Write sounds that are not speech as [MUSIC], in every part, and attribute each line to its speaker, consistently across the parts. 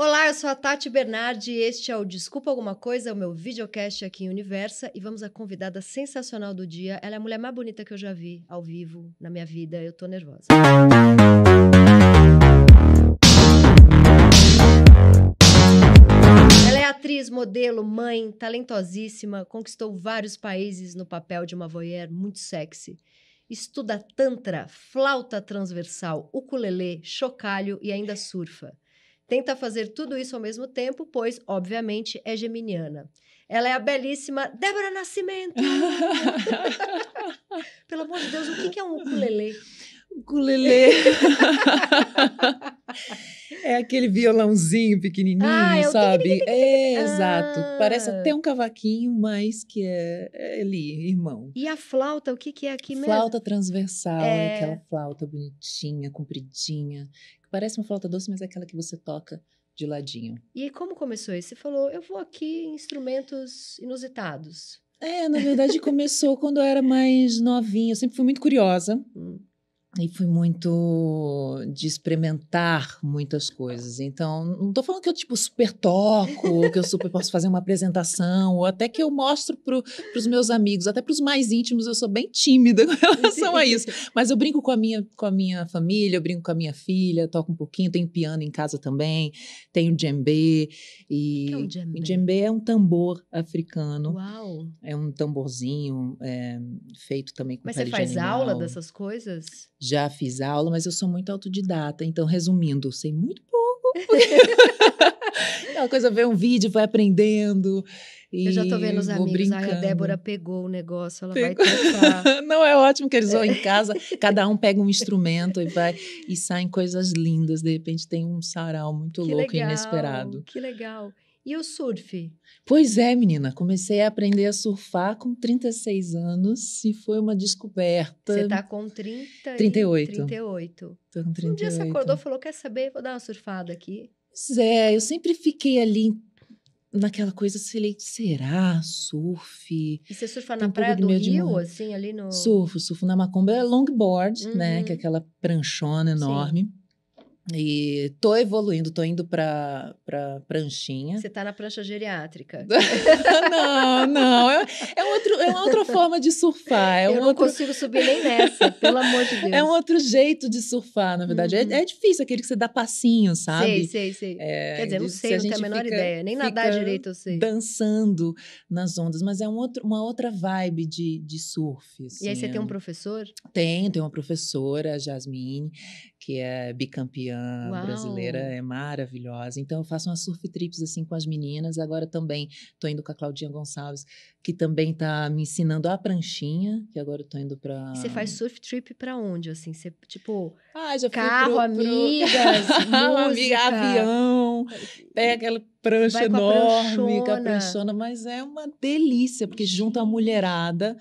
Speaker 1: Olá, eu sou a Tati Bernardi e este é o Desculpa Alguma Coisa, o meu videocast aqui em Universa. E vamos à convidada sensacional do dia. Ela é a mulher mais bonita que eu já vi ao vivo na minha vida. Eu tô nervosa. Ela é atriz, modelo, mãe, talentosíssima, conquistou vários países no papel de uma voyeur muito sexy estuda tantra, flauta transversal, ukulele, chocalho e ainda surfa. Tenta fazer tudo isso ao mesmo tempo, pois, obviamente, é geminiana. Ela é a belíssima Débora Nascimento. [LAUGHS] Pelo amor de Deus, o que é um ukulele?
Speaker 2: Ukulele. é aquele violãozinho pequenininho, ah, é sabe? É, ah. exato. Parece até um cavaquinho, mas que é, é ali, irmão.
Speaker 1: E a flauta, o que, que é aqui mesmo? Flauta transversal, é... aquela
Speaker 2: flauta bonitinha, compridinha. que Parece uma flauta doce, mas é aquela que você toca de ladinho.
Speaker 1: E como começou isso? Você falou, eu vou aqui em instrumentos inusitados.
Speaker 2: É, na verdade começou quando eu era mais novinha. Eu sempre fui muito curiosa. Hum. E fui muito de experimentar muitas coisas. Então, não estou falando que eu, tipo, super toco, que eu super posso fazer uma apresentação, ou até que eu mostro para os meus amigos, até para os mais íntimos, eu sou bem tímida com relação a isso. [LAUGHS] Mas eu brinco com a, minha, com a minha família, eu brinco com a minha filha, toco um pouquinho, tenho piano em casa também, tenho djembe. E que é um djembe? djembe é um tambor africano. Uau! É um tamborzinho é, feito também com Mas você faz aula dessas coisas? já fiz aula, mas eu sou muito autodidata. Então, resumindo, sei muito pouco. [LAUGHS] é uma coisa, ver um vídeo, vai aprendendo. eu já tô vendo os amigos. Brincando. a Débora
Speaker 1: pegou o negócio, ela pegou. vai
Speaker 2: tocar. [LAUGHS] Não, é ótimo que eles vão em é. casa, cada um pega um [LAUGHS] instrumento e vai. E saem coisas lindas. De repente tem um sarau muito que louco legal, e inesperado.
Speaker 1: Que legal. E o surf?
Speaker 2: Pois é, menina. Comecei a aprender a surfar com 36 anos e foi uma descoberta. Você tá
Speaker 1: com 30 38. 38.
Speaker 2: Tô com 38. Um dia você acordou
Speaker 1: e falou: quer saber? Vou dar uma surfada aqui.
Speaker 2: Pois é, eu sempre fiquei ali naquela coisa, falei, será surf? E
Speaker 1: você surfa na um praia do Rio, mar... assim, ali
Speaker 2: no... Surfo, surfo na Macumba, é longboard, uhum. né, que é uhum. aquela pranchona enorme. Sim. E tô evoluindo, tô indo pra, pra pranchinha. Você tá na prancha
Speaker 1: geriátrica.
Speaker 2: [LAUGHS] não, não. É, é, outro, é uma outra forma de surfar. É Eu um não outro... consigo subir nem nessa, pelo amor de Deus. É um outro jeito de surfar, na verdade. É, uhum. É, é, difícil, aquele que você dá passinho, sabe?
Speaker 1: Sei, sei, sei. É, Quer dizer, não sei, não tenho a menor fica, ideia. Nem nadar direito eu
Speaker 2: sei. Dançando nas ondas, mas é um outro, uma outra vibe de, de surf. Assim, e aí você assim, tem é um professor? Tenho, tenho uma professora, a Jasmine, que é bicampeã Uau. brasileira, é maravilhosa. Então eu faço umas surf trips assim com as meninas. Agora também estou indo com a Claudinha Gonçalves, que também está me ensinando a pranchinha, que agora estou indo para Você faz
Speaker 1: surf trip para onde assim? Você tipo
Speaker 2: ah, já carro, pro, pro... amigas, [LAUGHS] música, amiga, avião, pega aquela prancha enorme, com a, pranchona, mas é uma delícia, porque junta a mulherada,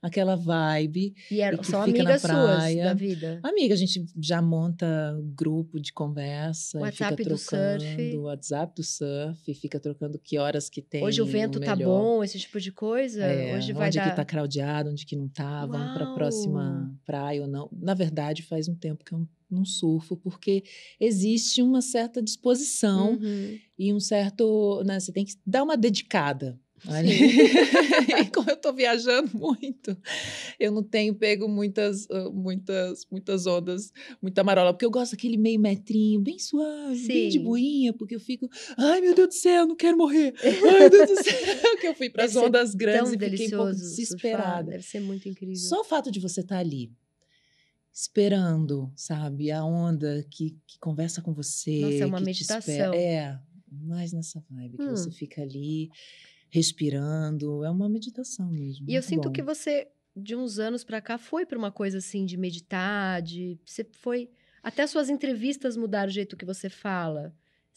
Speaker 2: aquela vibe. E era, é e são amigas suas da vida. Amiga, a gente já monta grupo de conversa, WhatsApp fica trocando, surf. WhatsApp do surf, fica trocando que horas que tem. Hoje o vento o tá bom, esse tipo de coisa. É, Hoje vai onde é dar... que tá craudeado, onde que não tá, Uau. vamos pra próxima praia ou não. Na verdade, faz um tempo que eu no surfo, porque existe uma certa disposição uhum. e um certo. Né, você tem que dar uma dedicada. e [LAUGHS] como eu estou viajando muito, eu não tenho pego muitas, ah, muitas, muitas ondas, muita marola, porque eu gosto daquele meio metrinho, bem suave, Sim. bem de boinha, porque eu fico, ai meu Deus do céu, não quero morrer, ai meu Deus do céu, [LAUGHS] que eu fui para as ondas grandes e fiquei um pouco desesperada. deve ser muito incrível. Só o fato de você estar tá ali, esperando, sabe? A onda que, que conversa com você. Nossa, é uma meditação. É, mais nessa vibe, que hum. você fica ali respirando. É uma meditação mesmo. E eu sinto bom. que você, de uns
Speaker 1: anos para cá, foi para uma coisa assim de meditar, de. Você foi. Até suas entrevistas mudaram o jeito que você fala.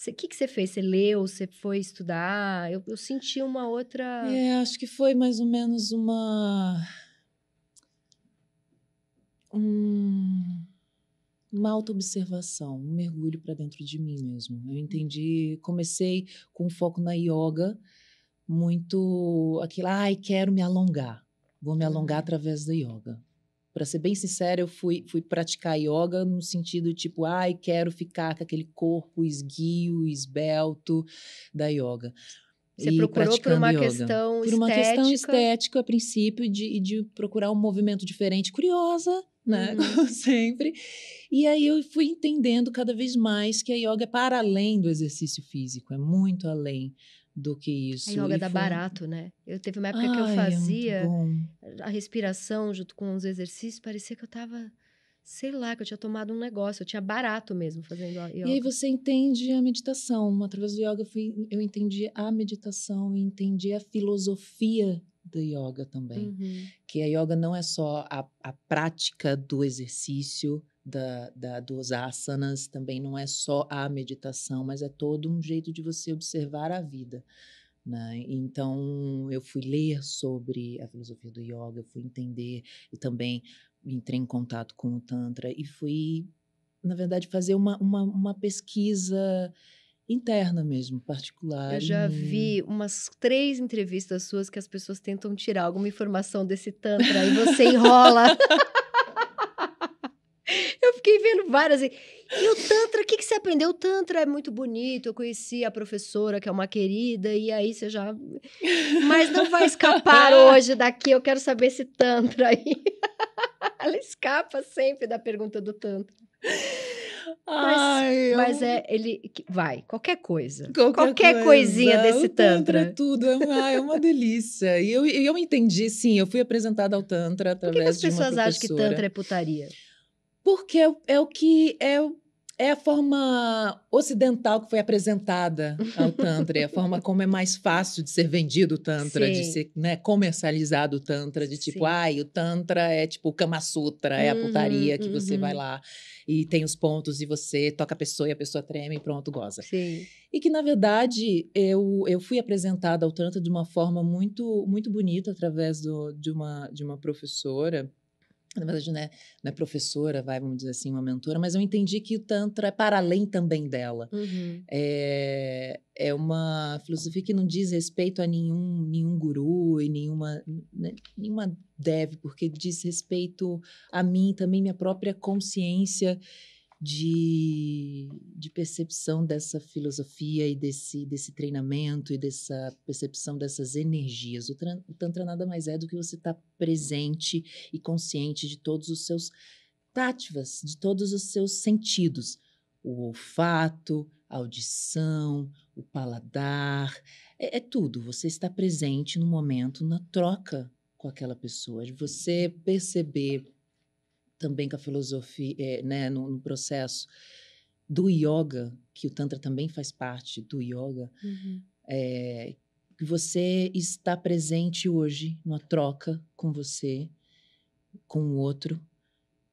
Speaker 1: O que, que você fez? Você leu? Você foi estudar? Eu, eu senti uma outra. É,
Speaker 2: acho que foi mais ou menos uma um, uma autoobservação, um mergulho para dentro de mim mesmo. Eu uhum. entendi, comecei com foco na yoga, muito aquilo, ai, quero me alongar. Vou me alongar uhum. através da yoga. Para ser bem sincera, eu fui, fui praticar yoga no sentido tipo, ai, quero ficar com aquele corpo esguio, esbelto da yoga. Você e procurou por uma yoga. questão por uma estética. questão estética a princípio de, de procurar um movimento diferente, curiosa, né, uhum. [LAUGHS] como sempre. E aí eu fui entendendo cada vez mais que a yoga é para além do exercício físico, é muito além do que isso. A yoga e dá foi... barato, né? Eu teve uma época Ai, que eu é fazia
Speaker 1: é a respiração junto com os exercícios, parecia que eu estava sei lá, que eu tinha tomado um negócio, eu tinha barato mesmo fazendo
Speaker 2: yoga. E aí você entende a meditação. Através do yoga eu entendi a meditação e entendi a filosofia do yoga também. Uhum. Que a yoga não é só a, a prática do exercício, da, da, dos asanas, também não é só a meditação, mas é todo um jeito de você observar a vida. Né? Então, eu fui ler sobre a filosofia do yoga, eu fui entender e também entrei em contato com o Tantra e fui, na verdade, fazer uma, uma, uma pesquisa interna mesmo, particular. Eu já vi umas
Speaker 1: três entrevistas suas que as pessoas tentam tirar alguma informação desse Tantra e você enrola. [LAUGHS] eu fiquei vendo várias. E o Tantra, o que, que você aprendeu? O Tantra é muito bonito. Eu conheci a professora, que é uma querida, e aí você já. Mas não vai escapar [LAUGHS] hoje daqui. Eu quero saber esse Tantra aí. [LAUGHS] [LAUGHS] Ela escapa sempre da pergunta do tanto. Mas, Ai, é mas eu... é, ele vai, qualquer coisa. Qualquer, qualquer coisa, coisinha desse Tantra. tantra. É
Speaker 2: tudo, é uma, ah, é uma delícia. E eu, eu entendi, sim, eu fui apresentada ao Tantra através de. Por que, que as pessoas acham que Tantra é putaria? Porque é, é o que. É, é a forma ocidental que foi apresentada ao Tantra, é a forma como é mais fácil de ser vendido o Tantra, Sim. de ser né, comercializado o Tantra, de tipo, ai, ah, o Tantra é tipo o Kama Sutra, é a putaria uhum, que uhum. você vai lá e tem os pontos e você toca a pessoa e a pessoa treme e pronto, goza. Sim. E que, na verdade, eu, eu fui apresentada ao Tantra de uma forma muito, muito bonita através do, de, uma, de uma professora na verdade, né, não é professora, vai, vamos dizer assim, uma mentora, mas eu entendi que o Tantra é para além também dela. Uhum. É, é uma filosofia que não diz respeito a nenhum, nenhum guru e nenhuma, né, nenhuma deve, porque diz respeito a mim, também minha própria consciência de de percepção dessa filosofia e desse, desse treinamento e dessa percepção dessas energias. O, o Tantra nada mais é do que você estar tá presente e consciente de todos os seus tátivas, de todos os seus sentidos. O olfato, a audição, o paladar, é, é tudo. Você está presente no momento, na troca com aquela pessoa, de você perceber também com a filosofia, é, né, no, no processo do yoga, que o Tantra também faz parte do yoga, uhum. é, que você está presente hoje numa troca com você, com o outro,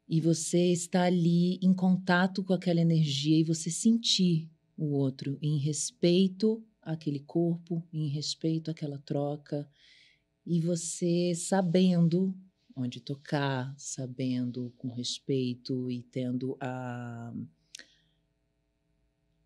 Speaker 2: e você está ali em contato com aquela energia e você sentir o outro em respeito àquele corpo, em respeito àquela troca, e você sabendo onde tocar, sabendo com respeito e tendo a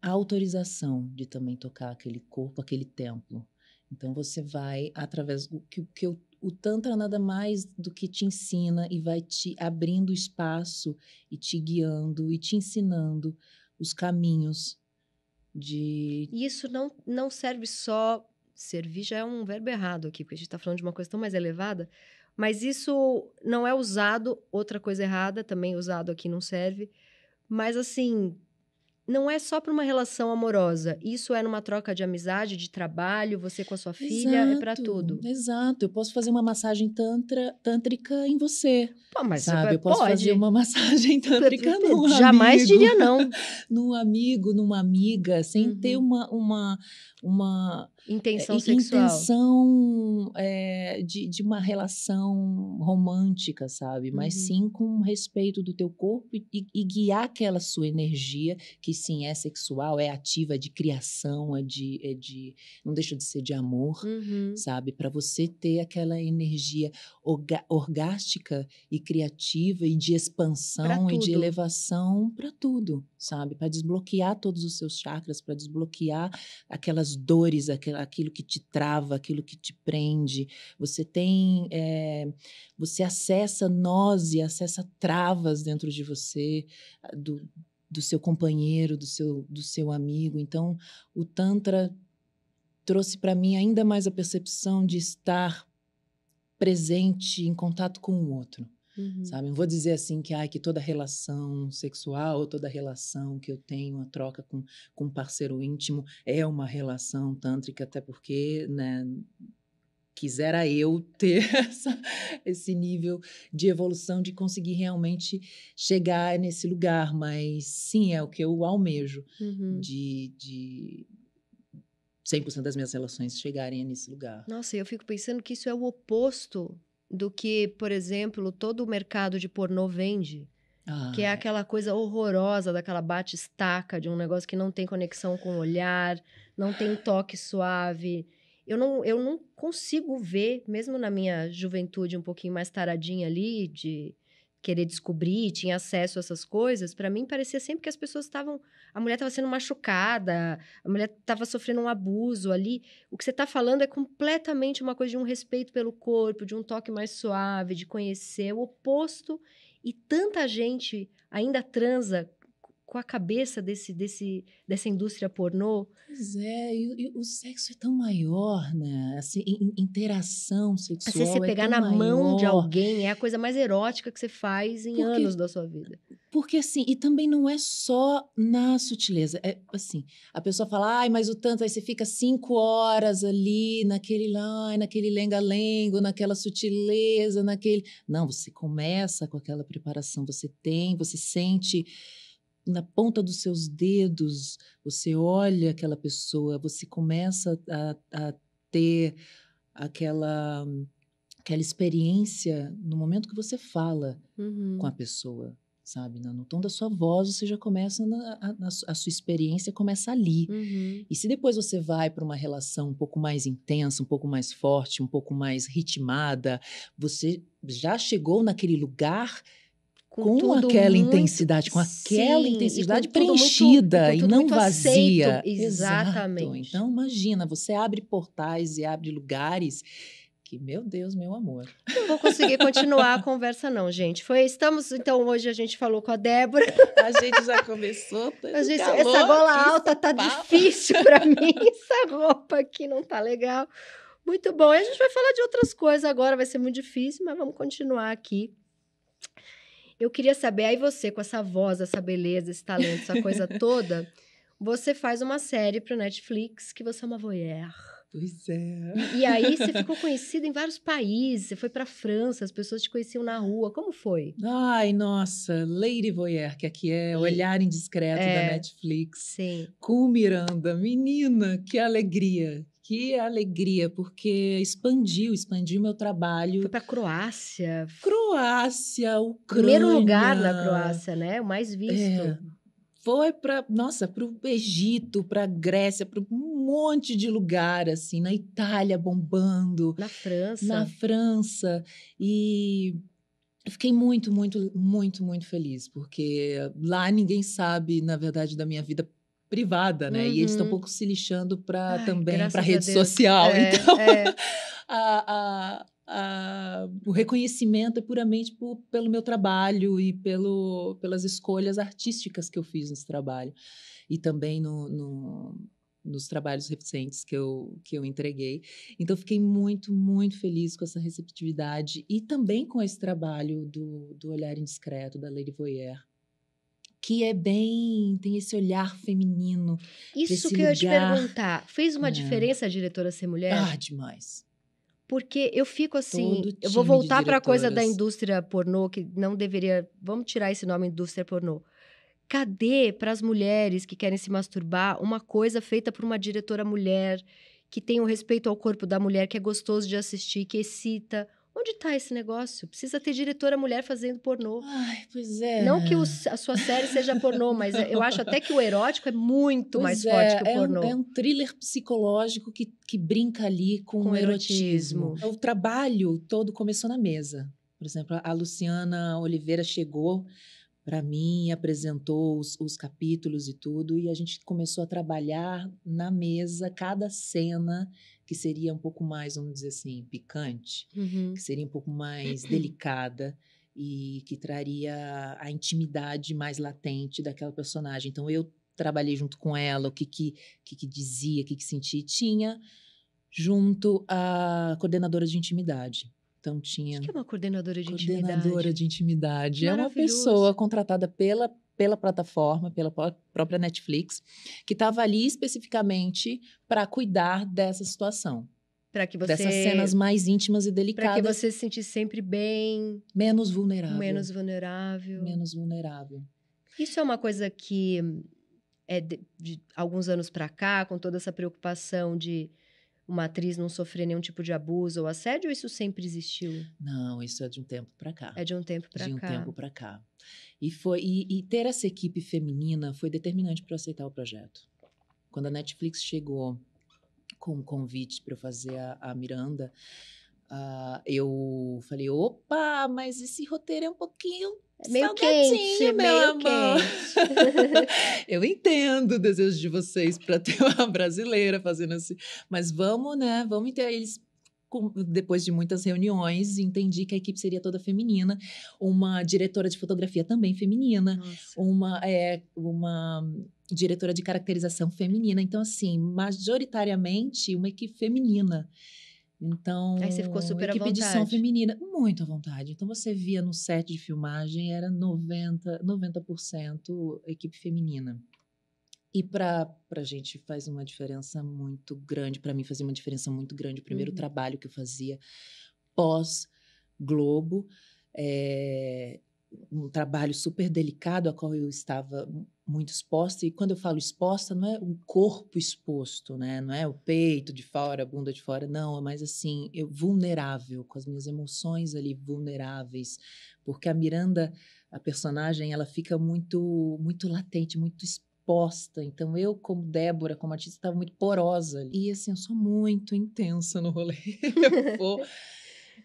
Speaker 2: a autorização de também tocar aquele corpo, aquele templo. Então você vai através o que, que o, o tantra nada mais do que te ensina e vai te abrindo espaço e te guiando e te ensinando os caminhos de
Speaker 1: isso não não serve só servir já é um verbo errado aqui porque a gente está falando de uma coisa tão mais elevada mas isso não é usado outra coisa errada também usado aqui não serve mas assim não é só para uma relação amorosa. Isso é numa troca de amizade, de trabalho, você com a sua
Speaker 2: filha, é exato, é para tudo. Exato. Eu posso fazer uma massagem tantra, tântrica em você. Pô, mas sabe? eu posso pode. fazer uma [LAUGHS] massagem tântrica num [LAUGHS] Jamais amigo, diria não. [LAUGHS] num amigo, numa amiga, sem uhum. ter uma, uma, uma intenção sexual. Intenção é, de, de uma relação romântica, sabe? Mas uhum. sim com respeito do teu corpo e, e, guiar aquela sua energia, que sim, é sexual, é ativa, é de criação, é de. É de não deixa de ser de amor, uhum. sabe? Para você ter aquela energia orga, orgástica e criativa e de expansão e de elevação para tudo sabe? Para desbloquear todos os seus chakras, para desbloquear aquelas dores, aquilo que te trava, aquilo que te prende. Você tem, é, você acessa nós e acessa travas dentro de você, ah, do, do seu companheiro, do seu, do seu amigo. Então, o Tantra trouxe para mim ainda mais a percepção de estar presente em contato com o outro. Uhum. Sabe? Não vou dizer assim que, ai, que toda relação sexual, toda relação que eu tenho, a troca com, com um parceiro íntimo, é uma relação tântrica, até porque, né? Quisera eu ter [LAUGHS] essa, esse nível de evolução, de conseguir realmente chegar nesse lugar, mas sim, é o que eu almejo, uhum. de, de 100% das minhas relações chegarem nesse lugar.
Speaker 1: Nossa, eu fico pensando que isso é o oposto do que, por exemplo, todo o mercado de pornô vende. É ah, que é aquela coisa horrorosa daquela bate-estaca de um negócio que não tem conexão com o olhar, não tem toque suave. Eu não, eu não consigo ver, mesmo na minha juventude um pouquinho mais taradinha ali, de querer descobrir, tinha acesso a essas coisas, para mim parecia sempre que as pessoas estavam. A mulher estava sendo machucada, a mulher estava sofrendo um abuso ali. O que você está falando é completamente uma coisa de um respeito pelo corpo, de um toque mais suave, de conhecer o oposto. E tanta gente ainda transa com a cabeça desse,
Speaker 2: desse, dessa indústria pornô. Pois é, e, e o sexo é tão maior, né? Assim, interação assim, sexual. Assim, você é pegar na maior. mão de alguém
Speaker 1: é a coisa mais erótica que você faz em porque, anos da sua
Speaker 2: vida. Porque assim, e também não é só na sutileza. É assim, a pessoa fala, ai, mas o tanto, aí você fica cinco horas ali, naquele lá, naquele lenga-lengo, naquela sutileza, naquele. Não, você começa com aquela preparação, você tem, você sente na ponta dos seus dedos, você olha aquela pessoa, você começa a, a ter aquela aquela experiência no momento que você fala uhum. com a pessoa, sabe? No tom da sua voz, você já começa, na, a, a, sua experiência começa ali. Uhum. E se depois você vai para uma relação um pouco mais intensa, um pouco mais forte, um pouco mais ritmada, você já chegou naquele lugar com, com aquela muito, intensidade, com aquela sim, intensidade com preenchida muito, e, e não vazia. Aceito. Exatamente. Exato. Então, imagina, você abre portais e abre lugares que, meu Deus, meu amor. Não vou conseguir continuar a conversa, não,
Speaker 1: gente. Foi, estamos, então, hoje a gente falou com a Débora. [LAUGHS]
Speaker 2: A gente já começou. A gente, calor, essa gola
Speaker 1: alta tá papo. difícil para mim, essa roupa aqui não tá legal. Muito bom. E a gente vai falar de outras coisas agora, vai ser muito difícil, mas vamos continuar aqui. Eu queria saber, aí você, com essa voz, essa beleza, esse talento, essa coisa [LAUGHS] toda, você faz uma série o Netflix que você é uma voyeur.
Speaker 2: Pois é.
Speaker 1: E, e aí você [LAUGHS] ficou conhecida em vários países, você foi para França, as pessoas te conheciam na rua, como
Speaker 2: foi? Ai, nossa, Lady Voyeur, que aqui é Olhar Indiscreto é, da Netflix. Sim. Com Miranda, menina, que alegria. Que alegria, porque expandiu, expandiu meu trabalho. Foi para Croácia. Croácia, Ucrânia. Primeiro lugar na Croácia, né? O mais é. visto. É. Foi para, nossa, para o Egito, para Grécia, para um monte de lugar, assim, na Itália bombando. Na França. Na França. E fiquei muito, muito, muito, muito feliz, porque lá ninguém sabe, na verdade, da minha vida privada, né? Uhum. E eles estão um uhum. pouco se lixando para também para rede Deus. social. [LAUGHS] É, então, é. a, a, a, o reconhecimento é puramente por, pelo meu trabalho e pelo, pelas escolhas artísticas que eu fiz nesse trabalho e também no, no, nos trabalhos recentes que eu, que eu entreguei. Então, fiquei muito, muito feliz com essa receptividade e também com esse trabalho do, do Olhar Indiscreto, da Lady Voyer que é bem, tem esse olhar feminino. Isso que lugar. eu ia te perguntar, fez uma é. diferença a diretora ser mulher? Ah, demais.
Speaker 1: Porque eu fico assim, eu vou voltar para a coisa da indústria pornô que não deveria, vamos tirar esse nome indústria pornô. Cadê para as mulheres que querem se masturbar uma coisa feita por uma diretora mulher que tem o um respeito ao corpo da mulher, que é gostoso de assistir, que excita, Onde está esse negócio? Precisa ter diretora mulher fazendo pornô. Ai, pois é. Não que o, a
Speaker 2: sua série seja pornô, mas é, eu acho até que o erótico é muito pois mais é, forte que o pornô. É um, é um thriller psicológico que, que brinca ali com, com o erotismo. erotismo. É o trabalho todo começou na mesa. Por exemplo, a Luciana Oliveira chegou para mim, apresentou os, os, capítulos e tudo, e a gente começou a trabalhar na mesa cada cena que seria um pouco mais, vamos dizer assim, picante, uhum. que seria um pouco mais [CLEARS THROAT] delicada e que traria a intimidade mais latente daquela personagem. Então eu trabalhei junto com ela, o que que, que, que dizia, o que que sentia, tinha junto à coordenadora de intimidade. Então tinha. O que é uma coordenadora de coordenadora intimidade? Coordenadora de intimidade. É uma pessoa contratada pela, pela plataforma, pela própria Netflix, que estava ali especificamente para cuidar dessa situação.
Speaker 1: Para que você. Dessas cenas mais
Speaker 2: íntimas e delicadas. Para que você
Speaker 1: se sentisse sempre bem. Menos vulnerável. Menos vulnerável. Menos vulnerável. Isso é uma coisa que é de, de alguns anos para cá, com toda essa preocupação de uma atriz não sofrer
Speaker 2: nenhum tipo de abuso ou assédio, ou isso sempre existiu? Não, isso é de um tempo para cá. É de um tempo para cá. De um tempo para cá. E foi e, e, ter essa equipe feminina foi determinante para aceitar o projeto. Quando a Netflix chegou com o convite para fazer a, a Miranda, uh, eu falei: opa, mas esse roteiro é um pouquinho é meio quente, é meio amor. quente. [LAUGHS] eu entendo o desejo de vocês para ter uma brasileira fazendo assim, mas vamos, né? Vamos ter eles depois de muitas reuniões, entendi que a equipe seria toda feminina, uma diretora de fotografia também feminina, Nossa. uma é, uma diretora de caracterização feminina. Então assim, majoritariamente uma equipe feminina. Então, Aí você ficou então, super equipe à vontade. de som feminina, muito à vontade. Então você via no set de filmagem era 90, 90% equipe feminina. E para a gente faz uma diferença muito grande, para mim fazia uma diferença muito grande o primeiro uhum. trabalho que eu fazia pós Globo, é, eh, um trabalho super delicado a qual eu estava muito exposta, e quando eu falo exposta, não é o corpo exposto, né? Não é o peito de fora, a bunda de fora, não, é mais assim, eu vulnerável, com as minhas emoções ali vulneráveis, porque a Miranda, a personagem, ela fica muito muito latente, muito exposta. Então eu, como Débora, como artista, estava muito porosa. E assim, eu sou muito intensa no rolê. [LAUGHS] eu vou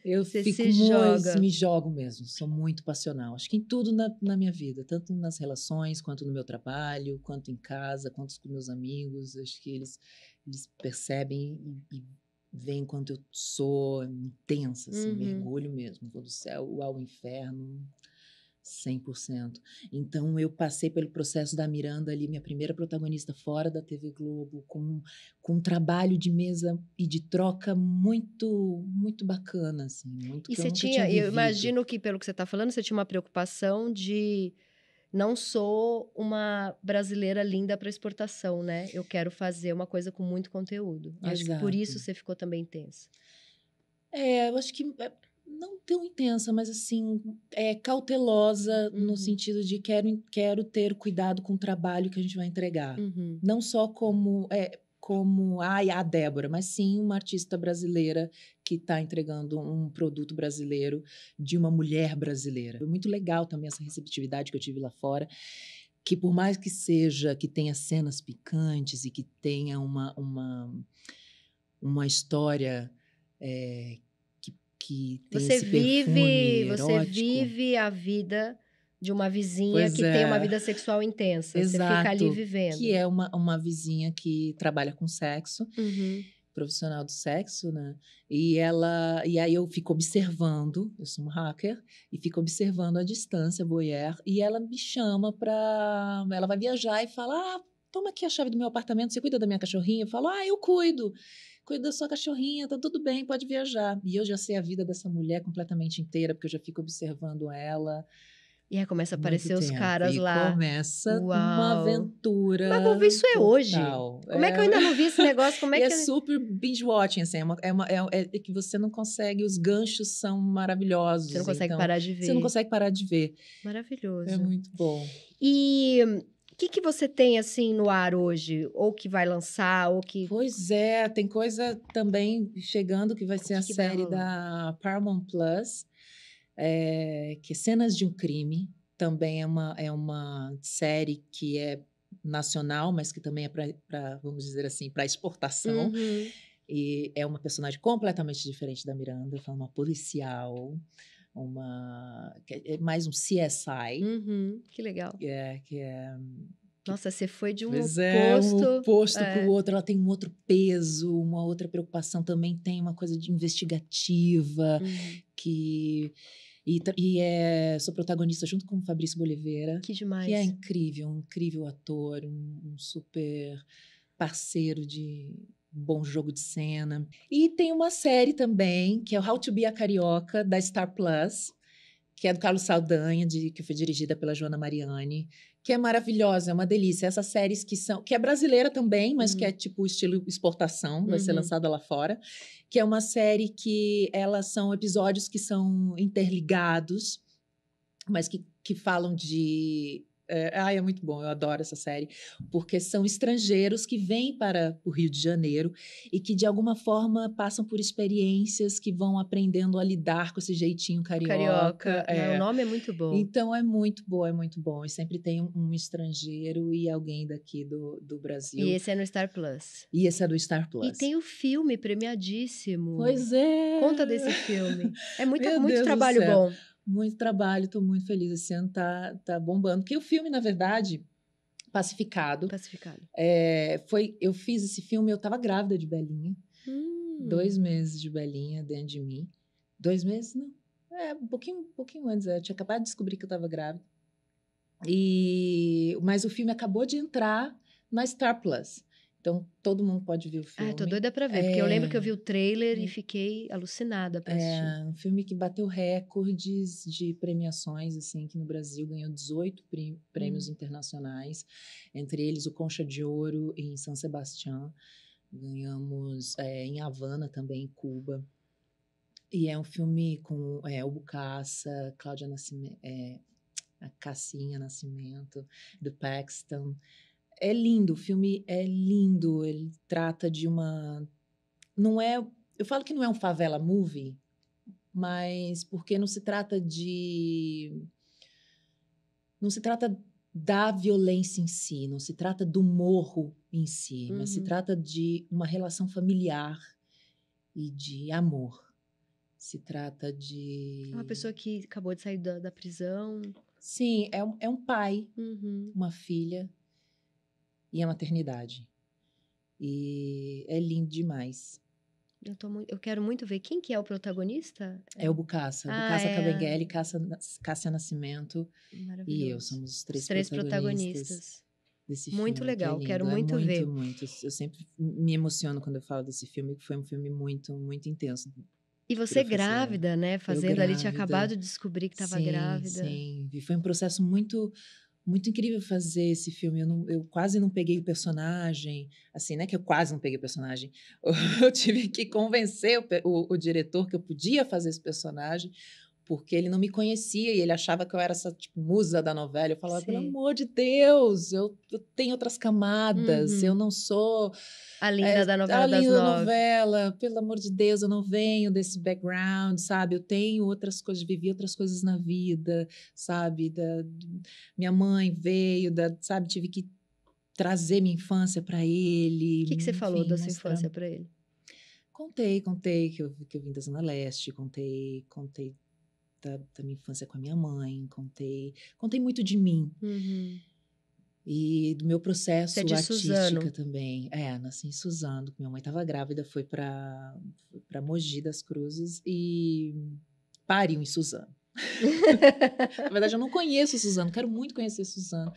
Speaker 2: eu Você fico se muito, me jogo mesmo. Sou muito passional. Acho que em tudo na, na, minha vida, tanto nas relações, quanto no meu trabalho, quanto em casa, quanto com meus amigos. Acho que eles, eles percebem e, e veem quanto eu sou intensa, assim, uhum. mergulho mesmo, vou do céu ao inferno, 100%. Então eu passei pelo processo da Miranda ali, minha primeira protagonista fora da TV Globo, com, com um trabalho de mesa e de troca muito muito bacana assim, muito E você tinha, tinha eu imagino
Speaker 1: que pelo que você está falando, você tinha uma preocupação de não sou uma brasileira linda para exportação, né? Eu quero fazer uma coisa com muito conteúdo. Exato. Acho que por isso você ficou também tensa.
Speaker 2: É, eu acho que é, não tão intensa, mas assim, é, cautelosa uhum. no sentido de quero, quero ter cuidado com o trabalho que a gente vai entregar. Uhum. Não só como, é, como ai, a Débora, mas sim uma artista brasileira que está entregando um produto brasileiro de uma mulher brasileira. Foi muito legal também essa receptividade que eu tive lá fora que por mais que seja que tenha cenas picantes e que tenha uma uma, uma história é, que tem você esse vive, Você
Speaker 1: vive a vida de uma vizinha pois que é. tem uma é. vida sexual intensa. Exato, você fica ali vivendo. Que
Speaker 2: é uma, uma vizinha que trabalha com sexo. Uhum. profissional do sexo, né? E ela, e aí eu fico observando, eu sou um hacker e fico observando a distância, voyeur, e ela me chama para, ela vai viajar e fala: "Ah, toma aqui a chave do meu apartamento, você cuida da minha cachorrinha?" Eu falo: "Ah, eu cuido" cuido da sua cachorrinha, tá tudo bem, pode viajar. E eu já sei a vida dessa mulher completamente inteira, porque eu já fico observando ela. E aí começa a aparecer os caras e lá. começa Uau. uma aventura. Mas vou
Speaker 1: ver isso é total. hoje. Como é... é... que eu é. ainda não
Speaker 2: vi esse negócio? [LAUGHS] Como é, que... é super binge-watching, assim. É, uma, é, uma, é, é, é, que você não consegue... Os ganchos são maravilhosos. Você não consegue então, parar de ver. Você não consegue parar de ver.
Speaker 1: Maravilhoso. É muito bom. E que, que você tem assim no
Speaker 2: ar hoje? Ou que vai lançar, ou que. Pois é, tem coisa também chegando que vai ser que a que série da Paramount Plus, é, que é Cenas de um Crime. Também é uma, é uma série que é nacional, mas que também é para, vamos dizer assim, para exportação. Uhum. E é uma personagem completamente diferente da Miranda, ela é uma policial uma é mais um CSI. Uhum, que legal. Que é, que é nossa, você foi de um pois é, oposto. É, um oposto é. para o outro, ela tem um outro peso, uma outra preocupação também tem uma coisa de investigativa uhum. que e, e, é, sou protagonista junto com o Fabrício Boliveira. Que demais. Que é incrível, um incrível ator, um, um super parceiro de, bom jogo de cena. E tem uma série também, que é o How to Be a Carioca, da Star Plus, que é do Carlos Saldanha, de, que foi dirigida pela Joana Mariani, que é maravilhosa, é uma delícia. Essas séries que são, que é brasileira também, mas uhum. que é uhum. tipo estilo exportação, vai uhum. ser lançada lá fora, que é uma série que elas são episódios que são interligados, mas que, que falam de é, ai, é muito bom, eu adoro essa série, porque são estrangeiros que vêm para o Rio de Janeiro e que, de alguma forma, passam por experiências que vão aprendendo a lidar com esse jeitinho carioca. Carioca, é. o nome é muito bom. Então, é muito bom, é muito bom. E sempre tem um, um estrangeiro e alguém daqui do, do Brasil. E esse é no Star Plus. E esse é do Star Plus. E tem o filme
Speaker 1: premiadíssimo. Pois
Speaker 2: é. Conta desse filme. É [LAUGHS] muito, muito trabalho bom muito trabalho, estou muito feliz. Esse ano tá, tá bombando. Porque o filme, na verdade, Pacificado. Pacificado. É, foi, eu fiz esse filme, eu estava grávida de Belinha.
Speaker 1: Hum. Dois
Speaker 2: meses de Belinha dentro de mim. Dois meses, não. É, um pouquinho, um pouquinho antes. Eu tinha acabado de descobrir que eu estava grávida. E, mas o filme acabou de entrar na Star Plus. Então, todo mundo pode ver o filme. Ah, tô doida pra ver, é... porque eu lembro que eu é. vi o trailer é... e fiquei alucinada pra é, assistir. É, um filme que bateu recordes de premiações, assim, que no Brasil ganhou 18 prêmios hum. internacionais, entre eles o Concha de Ouro em São Sebastião, ganhamos é, em Havana também, em Cuba. E é um filme com é, Hugo Caça, Cláudia Nascimento, a é, Cassinha Nascimento, do Paxton, é lindo, o filme é lindo. Ele trata de uma. Não é. Eu falo que não é um favela movie, mas porque não se trata de. Não se trata da violência em si, não se trata do morro em si, uhum. mas se uhum. trata de uma relação familiar e de amor. Se trata de. É uma pessoa
Speaker 1: que acabou de sair da, da prisão.
Speaker 2: Sim, é um, é um pai, uhum. uma filha e a maternidade. E é lindo demais. Eu, muito, eu,
Speaker 1: quero muito ver quem que é o protagonista.
Speaker 2: É o Bucaça. Ah, Bucaça é. Cabenghelli, Cássia, Cássia Nascimento e eu. Somos os três, os três protagonistas, protagonistas. desse muito filme. legal, que é quero é muito, muito, ver. Muito, eu sempre me emociono quando eu falo desse filme, que foi um filme muito, muito intenso. E você grávida, né? Fazendo grávida. ali, tinha acabado de
Speaker 1: descobrir que estava grávida. Sim,
Speaker 2: e foi um processo muito muito incrível fazer esse filme. Eu, não, eu, quase não peguei o personagem, assim, né? Que eu quase não peguei o personagem. [LAUGHS] Eu tive que convencer o, o, o diretor que eu podia fazer esse personagem, porque ele não me conhecia e ele achava que eu era essa tipo, musa da novela. Eu falava, Sim. pelo amor de Deus, eu, eu tenho outras camadas, uhum. eu não sou. A eh, linda é, da novela. A linda das da novela, pelo amor de Deus, eu não venho desse background, sabe? Eu tenho outras coisas, vivi outras coisas na vida, sabe? Da, minha mãe veio, da, sabe? Tive que trazer minha infância para ele. O que, que você enfim, falou da sua tá. infância para ele? Contei, contei que eu, que eu vim da Zona Leste, contei, contei da, da, minha infância com a minha mãe, contei, contei muito de mim. Uhum. E do meu processo é artística Suzano. também. É, nasci em Suzano, minha mãe estava grávida, foi para Mogi das Cruzes e pariu em Suzano. Na verdade, eu não conheço Suzano, quero muito conhecer Suzano,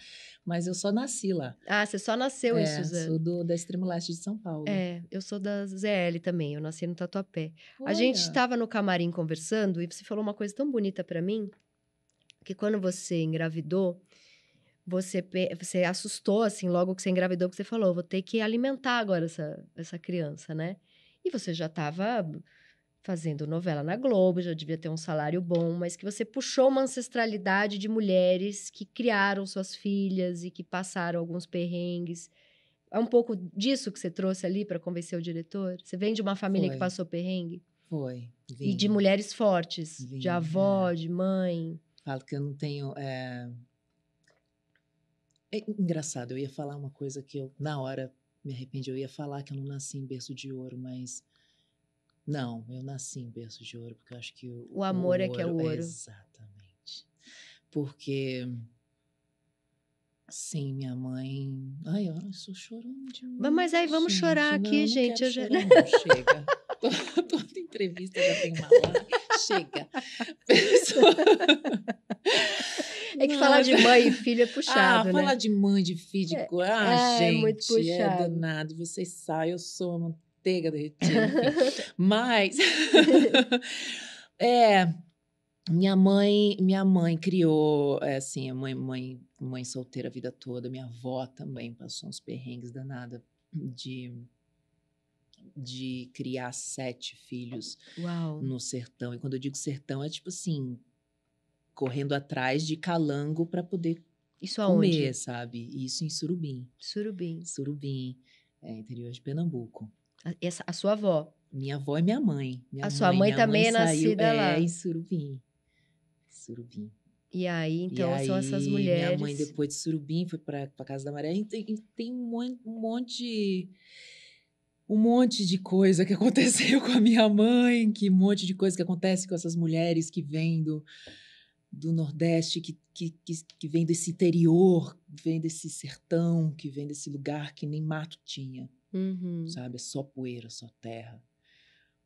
Speaker 2: mas eu só nasci lá. Ah, você só nasceu é, em Suzano? Sou do, da Extremo Leste de São Paulo. É,
Speaker 1: eu sou da ZL também, eu nasci no Tatuapé. Olha. A gente estava no camarim conversando e você falou uma coisa tão bonita para mim, que quando você engravidou, você, você assustou, assim, logo que você engravidou, que você falou, vou ter que alimentar agora essa, essa criança, né? E você já estava fazendo novela na Globo, já devia ter um salário bom, mas que você puxou uma ancestralidade de mulheres que criaram suas filhas e que passaram alguns perrengues. É um pouco disso que você trouxe ali para convencer o diretor? Você vem de uma família Foi. que passou perrengue? Foi. Vim. E de mulheres
Speaker 2: fortes, Vim, de avó, é. de mãe. Falo que eu não tenho. É... é engraçado, eu ia falar uma coisa que eu, na hora, me arrependi. Eu ia falar que eu não nasci em berço de ouro, mas não, eu nasci em berço de ouro, porque eu acho que o, o amor o é que é o ouro. É exatamente. Porque Sim, minha mãe. Ai, olha, eu estou
Speaker 1: chorando demais. Mas aí vamos gente. chorar aqui, não, gente. eu já... não,
Speaker 2: [LAUGHS] chega. Tô, toda entrevista já tem uma hora. Chega. Pessoa...
Speaker 1: É que falar de mãe e filho é [LAUGHS] ah, puxado. Ah, né? falar de
Speaker 2: mãe, de filho, de. É, ah, é, é gente, é, muito puxado. é danado. Vocês sabem, eu sou manteiga derretida. [LAUGHS] Mas [LAUGHS] é minha mãe, minha mãe criou, é, assim, a mãe, mãe, mãe solteira a vida toda. Minha avó também passou uns perrengues danada de de criar sete filhos Uau. no sertão. E quando eu digo sertão é tipo assim, correndo atrás de calango para poder isso aonde? comer, sabe? Isso em Surubim. Surubim. Surubim, é, interior de Pernambuco. A, essa, a sua avó? Minha avó é minha mãe. Minha a sua mãe, também mãe é nascida saiu, lá? É, em Surubim. Surubim. E
Speaker 1: aí, então, e aí, são essas mulheres. Minha mãe, depois
Speaker 2: de Surubim, foi para a Casa da Maré. E tem, tem um, monte, um monte. Um monte de coisa que [LAUGHS] aconteceu com a minha mãe, que um monte de coisa que acontece com essas mulheres que vêm do, do Nordeste, que, que, que, que desse interior, vêm desse sertão, que vêm desse lugar que nem mato tinha uhum. sabe? É só poeira, só terra.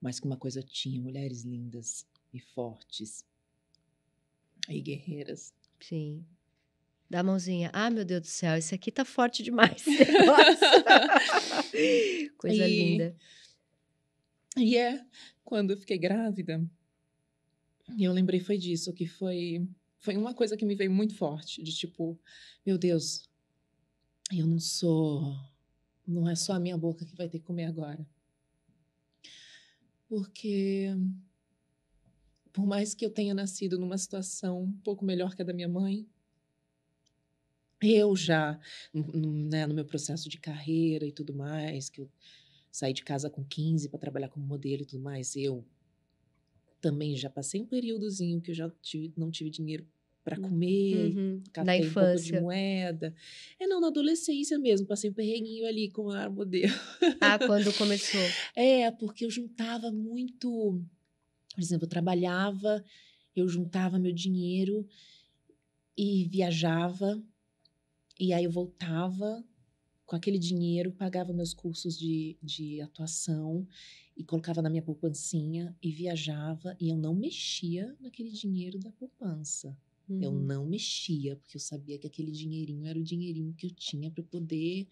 Speaker 2: Mas que uma coisa tinha, mulheres lindas e fortes e guerreiras. Sim. Dá
Speaker 1: a mãozinha. Ah, meu Deus do céu, isso aqui tá forte demais. [LAUGHS] [LAUGHS] coisa e, linda.
Speaker 2: E é, quando eu fiquei grávida, eu lembrei foi disso, que foi foi uma coisa que me veio muito forte, de tipo, meu Deus, eu não sou não é só a minha boca que vai ter que comer agora. Porque, por mais que eu tenha nascido numa situação um pouco melhor que a da minha mãe, eu já, né, no meu processo de carreira e tudo mais, que eu saí de casa com 15 para trabalhar como modelo e tudo mais, eu também já passei um períodozinho que eu já tive, não tive dinheiro para hum, comer, uhum. na infância. um pouco de moeda. É, não, na adolescência mesmo, passei um perrenguinho ali com a modelo. Ah, [LAUGHS] quando começou? é, porque eu juntava muito. Por exemplo, eu trabalhava, eu juntava meu dinheiro e viajava, e aí eu voltava com aquele dinheiro, pagava meus cursos de, de atuação e colocava na minha poupancinha e viajava, e eu não mexia naquele dinheiro da poupança. Uhum. Eu não mexia, porque eu sabia que aquele dinheirinho era o dinheirinho que eu tinha para poder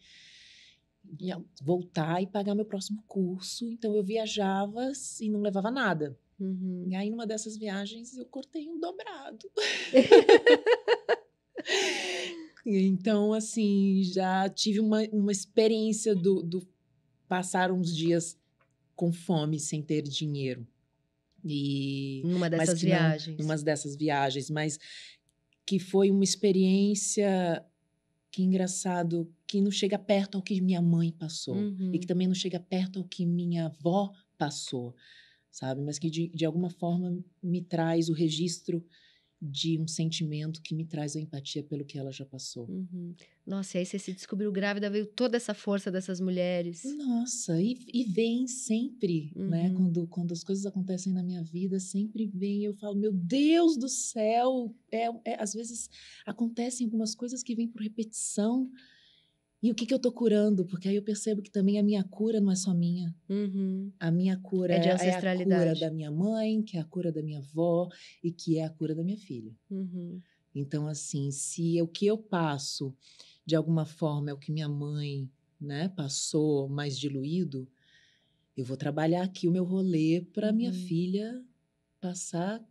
Speaker 2: voltar e pagar meu próximo curso. Então eu viajava e não levava nada. Uhum. E aí, numa dessas viagens, eu cortei um dobrado. [LAUGHS] então, assim, já tive uma, uma experiência do, do passar uns dias com fome sem ter dinheiro. E numa dessas viagens. Numa dessas viagens, mas que foi uma experiência que engraçado, que não chega perto ao que minha mãe passou uhum. e que uhum. também não chega perto ao que minha avó passou, sabe? Mas que de, de alguma forma me traz o registro de um sentimento que me traz a empatia pelo que ela já passou. Uhum.
Speaker 1: Nossa, e aí você se descobriu grávida, veio toda essa
Speaker 2: força dessas mulheres. Nossa, e, e vem sempre, né, uhum. né? Quando, quando as coisas acontecem na minha vida, sempre vem. Eu falo, meu Deus do céu! É, é às vezes acontecem algumas coisas que vêm por repetição e o que, que eu tô curando? Porque aí eu percebo que também a minha cura não é só minha. Uhum. A minha cura é, de ancestralidade. É, é a cura da minha mãe, que é a cura da minha avó e que é a cura da minha filha. Uhum. Então, assim, se o que eu passo, de alguma forma, é o que minha mãe né, passou mais diluído, eu vou trabalhar aqui o meu rolê para minha uhum. filha passar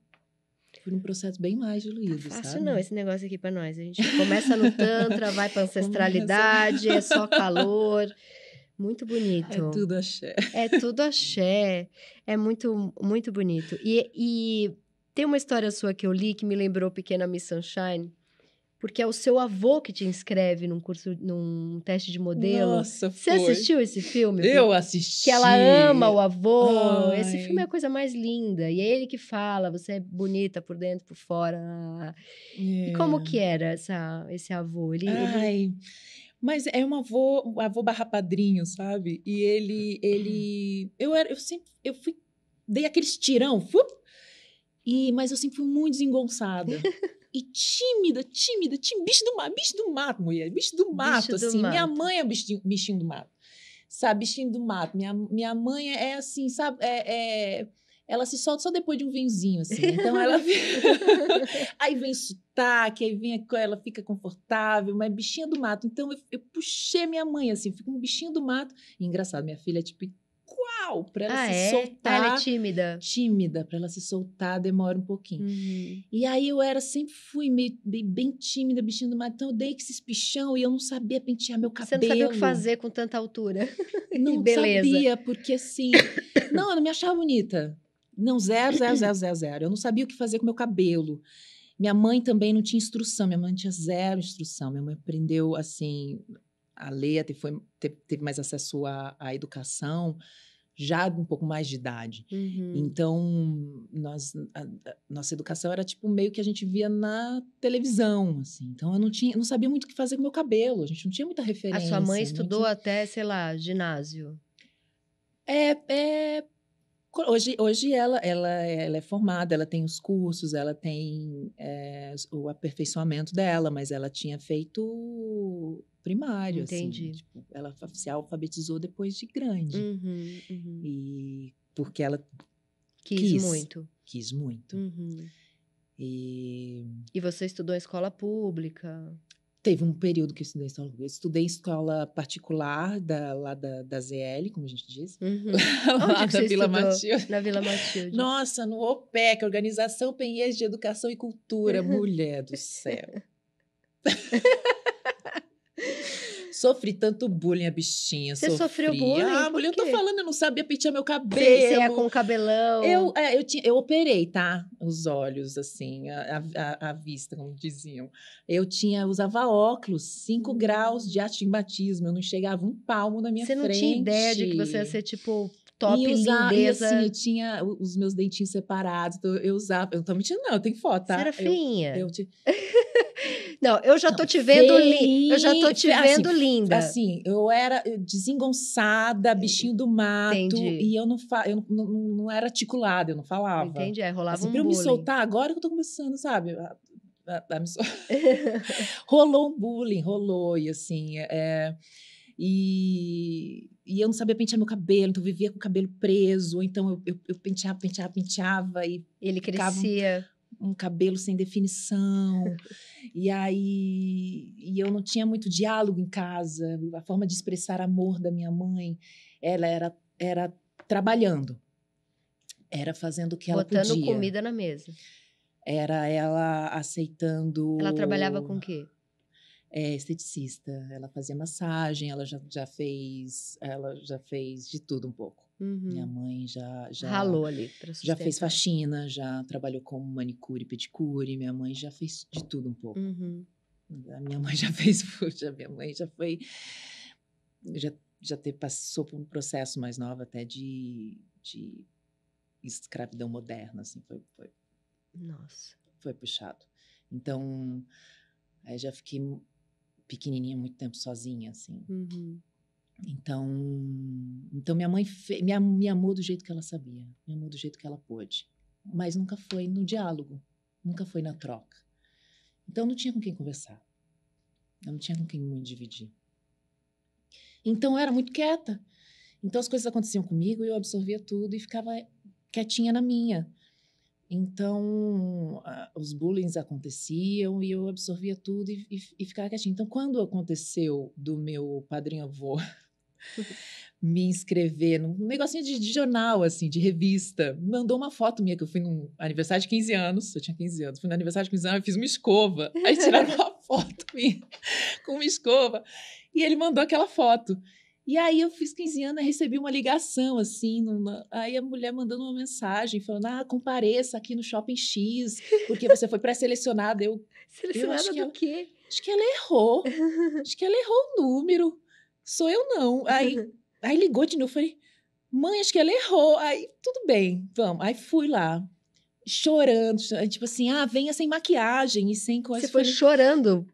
Speaker 2: por um processo bem mais diluído, tá fácil sabe? não esse
Speaker 1: negócio aqui para nós. A gente começa no tantra, vai para [LAUGHS] ancestralidade, é só calor. Muito bonito. É tudo axé. É tudo axé. É muito, muito bonito. E, e tem uma história sua que eu li que me lembrou Pequena Miss Sunshine porque é o seu avô que te inscreve num curso, num teste de modelo. Nossa, Você foi. assistiu
Speaker 2: esse filme? Eu assisti. Que ela ama o avô. Ai. Esse filme é a coisa
Speaker 1: mais linda. E é ele que fala, você é bonita por dentro, por fora. Yeah. E é. como
Speaker 2: que era essa, esse avô? Ele, Ai. Ele... Mas é um avô, um avô barra padrinho, sabe? E ele, ele... Eu, era, eu sempre, eu fui... Dei aqueles tirão, fup, e, mas eu sempre fui muito desengonçada. [LAUGHS] e tímida, tímida, tímida, bicho do mato, bicho do mato, mulher, bicho do mato, bicho assim. Do mato. Minha mãe é bichinho, bichinho do mato, sabe? Bichinho do mato. Minha, minha mãe é assim, sabe? É, é, ela se solta só depois de um vinhozinho, assim. Então ela. [LAUGHS] aí vem sotaque, aí vem ela fica confortável, mas bichinha do mato. Então eu, eu puxei minha mãe, assim, fica um bichinho do mato. E, engraçado, minha filha é tipo para ela ah, se é? soltar. Ah, ela é tímida. Tímida, para ela se soltar demora um pouquinho. Uhum. E aí eu era, sempre fui meio, bem, bem tímida, bichinho do mato, então eu dei que esses pichão e eu não sabia pentear meu cabelo. Você não sabia o que fazer
Speaker 1: com tanta altura. [LAUGHS] Não [LAUGHS] sabia,
Speaker 2: porque assim, [COUGHS] não, eu não me achava bonita. Não, zero, zero, zero, zero, zero. Eu não sabia o que fazer com meu cabelo. Minha mãe também não tinha instrução, minha mãe tinha zero instrução. Minha mãe aprendeu, assim, a ler, teve, foi, teve, teve mais acesso à, à educação já um pouco mais de idade. Uhum. Então, nós, a, a, nossa educação era tipo meio que a gente via na televisão, assim. Então, eu não tinha, não sabia muito o que fazer com meu cabelo. A gente não tinha muita referência. A sua mãe né? estudou tinha... até, sei lá, ginásio. É, é Hoje, hoje ela, ela, é, ela é formada, ela tem os cursos, ela tem é, o aperfeiçoamento dela, mas ela tinha feito primário, assim, Entendi. assim. Tipo, ela se alfabetizou depois de grande. Uhum, uhum. E porque ela quis, quis muito. Quis muito. Uhum. E... e você estudou em escola pública? Teve um período que eu estudei em São Luís. estudei em escola particular da, lá da, da ZL, como a gente diz. Uhum. [LAUGHS] lá Onde da Vila Matilde. Na Vila Matilde. Nossa, no OPEC, Organização Penhês de Educação e Cultura. Mulher do céu. [LAUGHS] Sofri tanto bullying, a bichinha. Você sofreu bullying? Ah, mulher, eu tô falando, eu não sabia pentear meu cabelo. Você ia com o cabelão. Eu, é, eu, tinha, eu operei, tá? Os olhos, assim, a, a, a vista, como diziam. Eu tinha, usava óculos, 5 hum. graus de astigmatismo. Eu não chegava um palmo na minha frente. Você não tinha ideia de que você ia ser, tipo, top, e usar, lindeza. E assim, eu tinha os meus dentinhos separados, então eu usava. Eu não tô mentindo, não, eu tenho foto, tá? Você era feinha. Eu, eu [LAUGHS] te... não, eu já não, tô te vendo linda. Eu já tô te assim, vendo linda. Assim, eu era desengonçada, bichinho do mato. Entendi. E eu não, fa... eu não, não, não era articulada, eu não falava. Entendi, é, rolava assim, um Pra bullying. eu me soltar, agora que eu tô começando, sabe? [LAUGHS] [LAUGHS] rolou um bullying, rolou, e assim, é, e, e eu não sabia pentear meu cabelo, então eu vivia com o cabelo preso. Então eu, eu, eu penteava, penteava, penteava e. Ele crescia. Um, um cabelo sem definição. [LAUGHS] e aí. E eu não tinha muito diálogo em casa. A forma de expressar amor da minha mãe, ela era, era trabalhando. Era fazendo o que Botando ela podia. Botando comida na mesa. Era ela aceitando. Ela trabalhava com o quê? é, esteticista, ela fazia massagem, ela já, já fez, ela já fez de tudo um pouco. Uhum. Minha mãe já já ralou ali, já fez faxina, já trabalhou como manicure, pedicure. Minha mãe já fez de tudo um pouco. Uhum. A minha mãe já [LAUGHS] fez, já minha mãe já foi, já já passou por um processo mais novo até de, de escravidão moderna, assim, foi, foi nossa, foi puxado. Então, aí já fiquei pequenininha muito tempo sozinha, assim. Uhum. Então, então minha mãe fe, me, me amou do jeito que ela sabia, me amou do jeito que ela pôde, mas nunca foi no diálogo, nunca foi na troca. Então não tinha com quem conversar, eu não tinha com quem me dividir. Então eu era muito quieta. Então as coisas aconteciam comigo e eu absorvia tudo e ficava quietinha na minha. Então, ah, os bullying aconteciam e eu absorvia tudo e, e, e ficava quietinha. Então, quando aconteceu do meu padrinho-avô [LAUGHS] me inscrever num negocinho de, de, jornal, assim, de revista, mandou uma foto minha que eu fui num aniversário de 15 anos, eu tinha 15 anos, fui no aniversário de 15 anos, eu fiz uma escova. Aí tiraram [LAUGHS] uma foto minha com uma escova e ele mandou aquela foto. E aí eu fiz 15 anos, recebi uma ligação, assim, numa... aí a mulher mandando uma mensagem, falando, ah, compareça aqui no Shopping X, porque você foi pré-selecionada. Eu, Selecionada eu do ela, quê? Acho que ela errou, [LAUGHS] acho que ela errou o número, sou eu não. Aí, aí ligou de novo, falei, mãe, acho que ela errou. Aí, tudo bem, vamos. Aí fui lá, chorando, tipo assim, ah, venha sem maquiagem e sem coisa. Você foi falei, chorando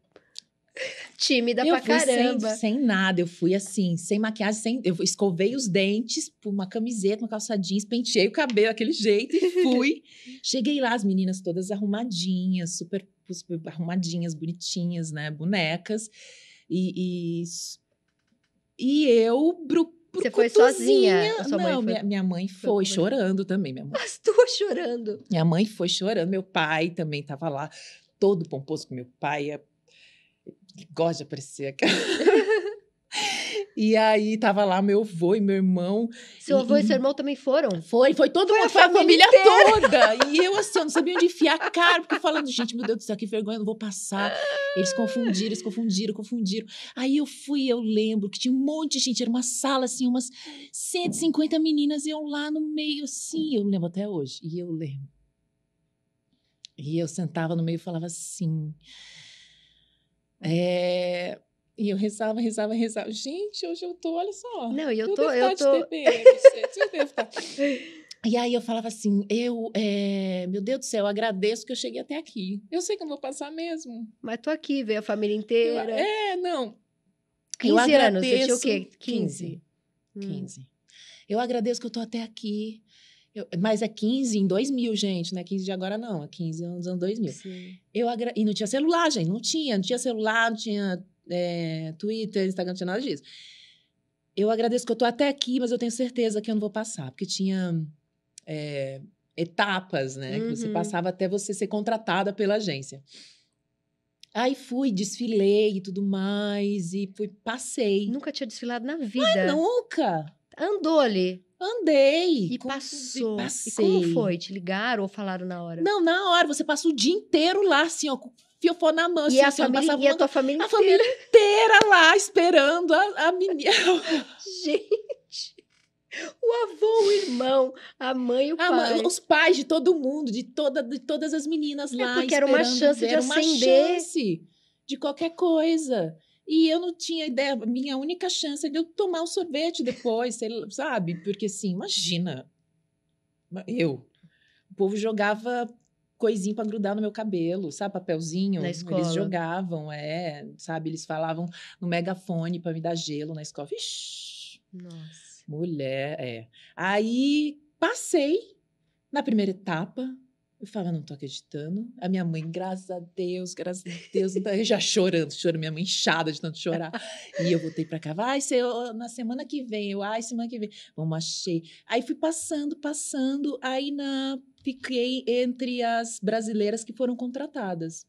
Speaker 2: Tímida eu pra caramba. Sem, sem, nada, eu fui assim, sem maquiagem, sem. Eu escovei os dentes, por uma camiseta, uma calça jeans, penteei o cabelo daquele jeito e fui. [LAUGHS] Cheguei lá, as meninas todas arrumadinhas, super, super arrumadinhas, bonitinhas, né? Bonecas. E, e, e eu você foi sozinha? Não, foi... Minha, minha mãe foi, foi chorando também. Minha mãe. As duas chorando. Minha mãe foi chorando, meu pai também tava lá, todo pomposo com meu pai, é gosta de aparecer [LAUGHS] E aí tava lá meu avô e meu irmão. Seu avô e, seu irmão também foram? Foi, foi todo mundo, a foi a família, toda. E eu assim, eu não sabia onde enfiar a cara, porque falando, gente, meu Deus do céu, que vergonha, não vou passar. Eles confundiram, eles confundiram, confundiram. Aí eu fui, eu lembro que tinha um monte de gente, era uma sala assim, umas 150 meninas iam lá no meio assim, eu lembro até hoje. E eu lembro. E eu sentava no meio e falava assim: é, e eu rezava, rezava, rezava. Gente, hoje eu tô, olha só. Não, eu, eu tô, eu tô. Tá. [LAUGHS] E aí eu falava assim, eu, é, meu Deus do céu, agradeço que eu cheguei até aqui. Eu sei que eu não vou passar mesmo.
Speaker 1: Mas tô aqui, veio a família inteira. Eu, é, não. 15 eu agradeço, anos, você tinha o quê? 15. 15.
Speaker 2: Hum. 15. Eu agradeço que eu tô até aqui. Eu, mas é 15 em 2000, gente, não é 15 de agora, não. É 15 anos, anos 2000. Sim. Eu, e não tinha celular, gente, não tinha. Não tinha celular, não tinha é, Twitter, Instagram, não tinha nada disso. Eu agradeço que eu estou até aqui, mas eu tenho certeza que eu não vou passar, porque tinha é, etapas, né? Uhum. Que você uhum. passava até você ser contratada pela agência. Aí fui, desfilei e tudo mais, e fui, passei. Nunca tinha desfilado na vida. nunca! Andou ali. Andei. E como, passou. E, e como foi?
Speaker 1: Te ligaram ou falaram na hora? Não, na hora. Você passa o dia inteiro lá, assim, ó, com fiofó na mão. E, assim, a, assim, família, e a tua família a inteira? A família inteira lá, esperando a, a menina. [LAUGHS]
Speaker 2: Gente. O avô, o irmão, a mãe o pai. Mãe, os pais de todo mundo, de, toda, de todas as meninas é lá. É porque era uma chance de era acender. Uma chance de qualquer coisa. E eu não tinha ideia, minha única chance é de eu tomar um sorvete depois, sabe? Porque assim, imagina. Eu. O povo jogava coisinha para grudar no meu cabelo, sabe? Papelzinho. Na escola. Eles jogavam, é, sabe? Eles falavam no megafone para me dar gelo na escola. Ixi, Nossa. Mulher, é. Aí passei na primeira etapa, eu falava, ah, não tô acreditando. A minha mãe, graças a Deus, graças a Deus, então, eu já chorando, chorando, minha mãe inchada de tanto chorar. e eu voltei para cá, Vai ah, na semana que vem, eu, ai, semana que vem, vamos, achei. Aí fui passando, passando, aí na, fiquei entre as brasileiras que foram contratadas.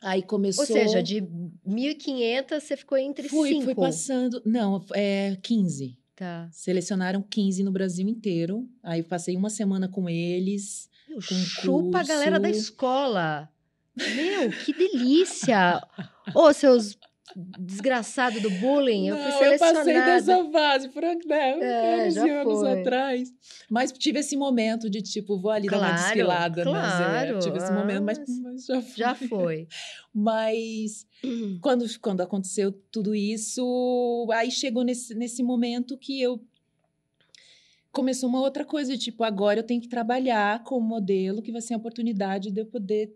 Speaker 2: Aí começou. Ou seja, de 1.500 você ficou entre fui, cinco. Fui passando. Não, é 15. Tá. Selecionaram 15 no Brasil inteiro. Aí passei uma semana com eles
Speaker 1: meu, concurso. chupa a galera da
Speaker 2: escola.
Speaker 1: Meu, que delícia! Ô, oh, seus desgraçado do bullying, não, eu fui selecionada. Eu passei dessa
Speaker 2: fase, Frank, né? É, anos e anos foi. atrás. Mas tive esse momento de tipo, vou ali claro, dar uma desfilada, né, claro, mas é, tive esse momento, mas, ah, mas, já foi. Já foi. [LAUGHS] mas uhum. quando, quando aconteceu tudo isso, aí chegou nesse, nesse momento que eu começou uma outra coisa, tipo, agora eu tenho que trabalhar com um modelo que vai ser a oportunidade de eu poder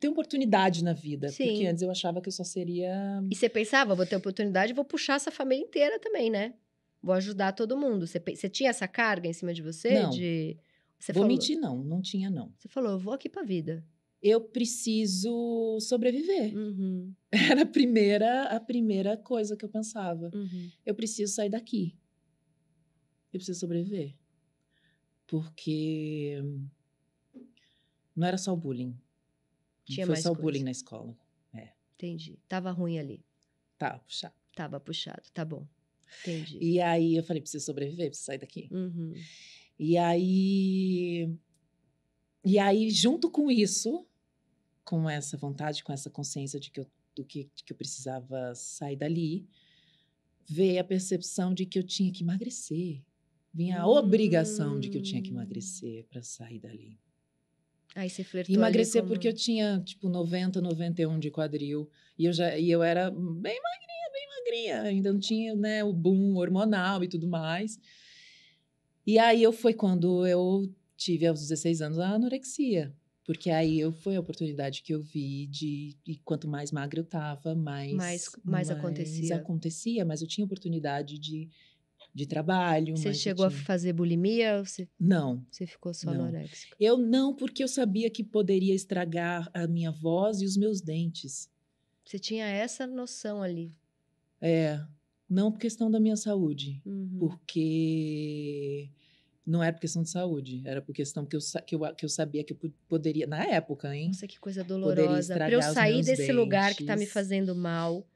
Speaker 2: ter oportunidade na vida. Sim. Porque antes eu achava que eu só seria. E você pensava, ah, vou ter oportunidade, vou puxar essa família inteira também,
Speaker 1: né? Vou ajudar todo mundo. Você, você tinha essa carga em cima de você? Não. De... Você vou falou... mentir,
Speaker 2: não, não tinha, não. Você falou, eu vou aqui pra vida. Eu preciso sobreviver. Uhum. [LAUGHS] Era a primeira, a primeira coisa que eu pensava. Uhum. Eu preciso sair daqui eu preciso sobreviver. Porque não era só o bullying. Tinha Foi mais só coisa. o bullying na escola.
Speaker 1: É. Entendi. Tava ruim ali. Tava puxado. Tava puxado, tá bom.
Speaker 2: Entendi. E aí eu falei, preciso sobreviver, preciso sair daqui. Uhum. E aí. E aí, junto com isso, com essa vontade, com essa consciência de que eu, do que, que eu precisava sair dali, veio a percepção de que eu tinha que emagrecer. Vinha a obrigação de que eu tinha que emagrecer para sair dali. Aí você flertou Emagrecer como... porque eu tinha, tipo, 90, 91 de quadril. E eu, já, e eu era bem magrinha, bem magrinha. Ainda não tinha, né, o boom hormonal e tudo mais. E aí eu foi quando eu tive, aos 16 anos, a anorexia. Porque aí eu, foi a oportunidade que eu vi de... E quanto mais magra eu tava, mais... Mais, mais, mais acontecia. acontecia. Mas eu tinha oportunidade de de trabalho. Você chegou tinha... a fazer bulimia? Ou você... Não. Você ficou só
Speaker 1: anorexica?
Speaker 2: Eu não, porque eu sabia que poderia estragar a minha voz e os meus dentes. Você tinha essa noção ali? É. Não por questão da minha saúde, uhum. porque não era por questão de saúde, era por questão que eu, que eu, que eu sabia que eu poderia, na época, hein? Nossa, que
Speaker 1: coisa dolorosa. Para eu sair desse dentes. lugar que tá me fazendo mal,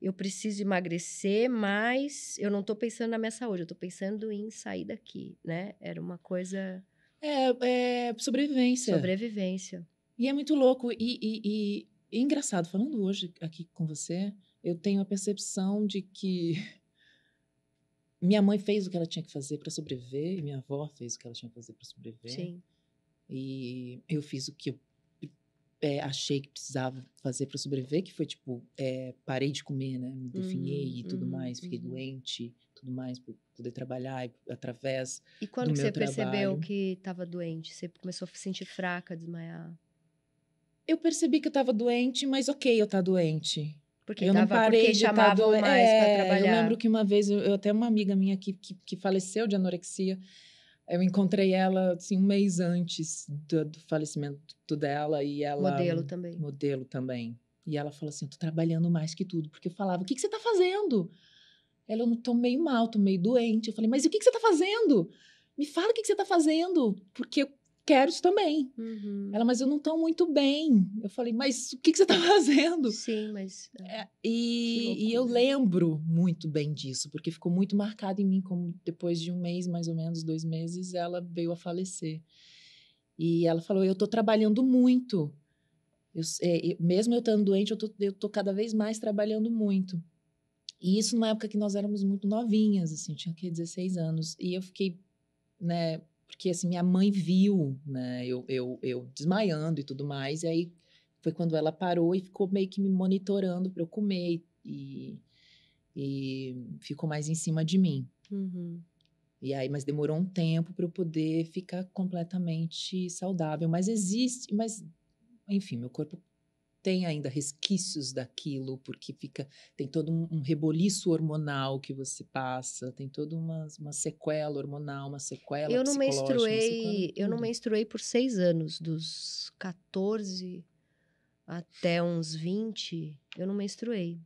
Speaker 1: eu preciso emagrecer, mas eu não estou pensando na minha saúde, eu estou pensando em sair daqui, né? Era uma coisa.
Speaker 2: É, é sobrevivência. Sobrevivência. E é muito louco. E, e, e, é engraçado, falando hoje aqui com você, eu tenho a percepção de que [LAUGHS] minha mãe fez o que ela tinha que fazer para sobreviver, e minha avó fez o que ela tinha que fazer para sobreviver. Sim. E eu fiz o que eu é, achei que precisava fazer para sobreviver, que foi tipo, é, parei de comer, né? Me definhei uhum, e tudo uhum, mais, fiquei uhum. doente, tudo mais, para poder trabalhar através. E quando que você trabalho. percebeu
Speaker 1: que estava doente? Você começou a se sentir fraca, desmaiar?
Speaker 2: Eu percebi que eu estava doente, mas ok, eu estar tá doente. Porque eu não parei de estar tá doente. mais é, para trabalhar. Eu lembro que uma vez, eu, eu até uma amiga minha que, que, que faleceu de anorexia, eu encontrei ela assim, um mês antes do, do falecimento dela e ela. Modelo também. Modelo também. E ela falou assim: eu tô trabalhando mais que tudo. Porque eu falava: o que, que você tá fazendo? Ela, eu tô meio mal, tô meio doente. Eu falei: mas o que, que você tá fazendo? Me fala o que, que você tá fazendo. Porque quero isso também. Uhum. Ela, mas eu não estou muito bem. Eu falei, mas o que, que você está [LAUGHS] fazendo? Sim, mas. É, é e, e, eu lembro muito bem disso, porque ficou muito marcado em mim, como depois de um mês, mais ou menos, dois meses, ela veio a falecer. E ela falou: Eu estou trabalhando muito. Eu, é, mesmo eu estando doente, eu tô, estou cada vez mais trabalhando muito. E isso numa época que nós éramos muito novinhas, assim, tinha que 16 anos. E eu fiquei, né, porque, assim, minha mãe viu, né? Eu, eu, eu desmaiando e tudo mais. E aí foi quando ela parou e ficou meio que me monitorando para eu comer. E, e ficou mais em cima de mim. Uhum. E aí, mas demorou um tempo para eu poder ficar completamente saudável. Mas existe, mas enfim, meu corpo tem ainda resquícios daquilo, porque fica tem todo um, um reboliço hormonal que você passa, tem toda uma, uma sequela hormonal, uma sequela Eu não menstruei, eu não
Speaker 1: menstruei por seis anos, dos 14 até uns 20, eu não menstruei.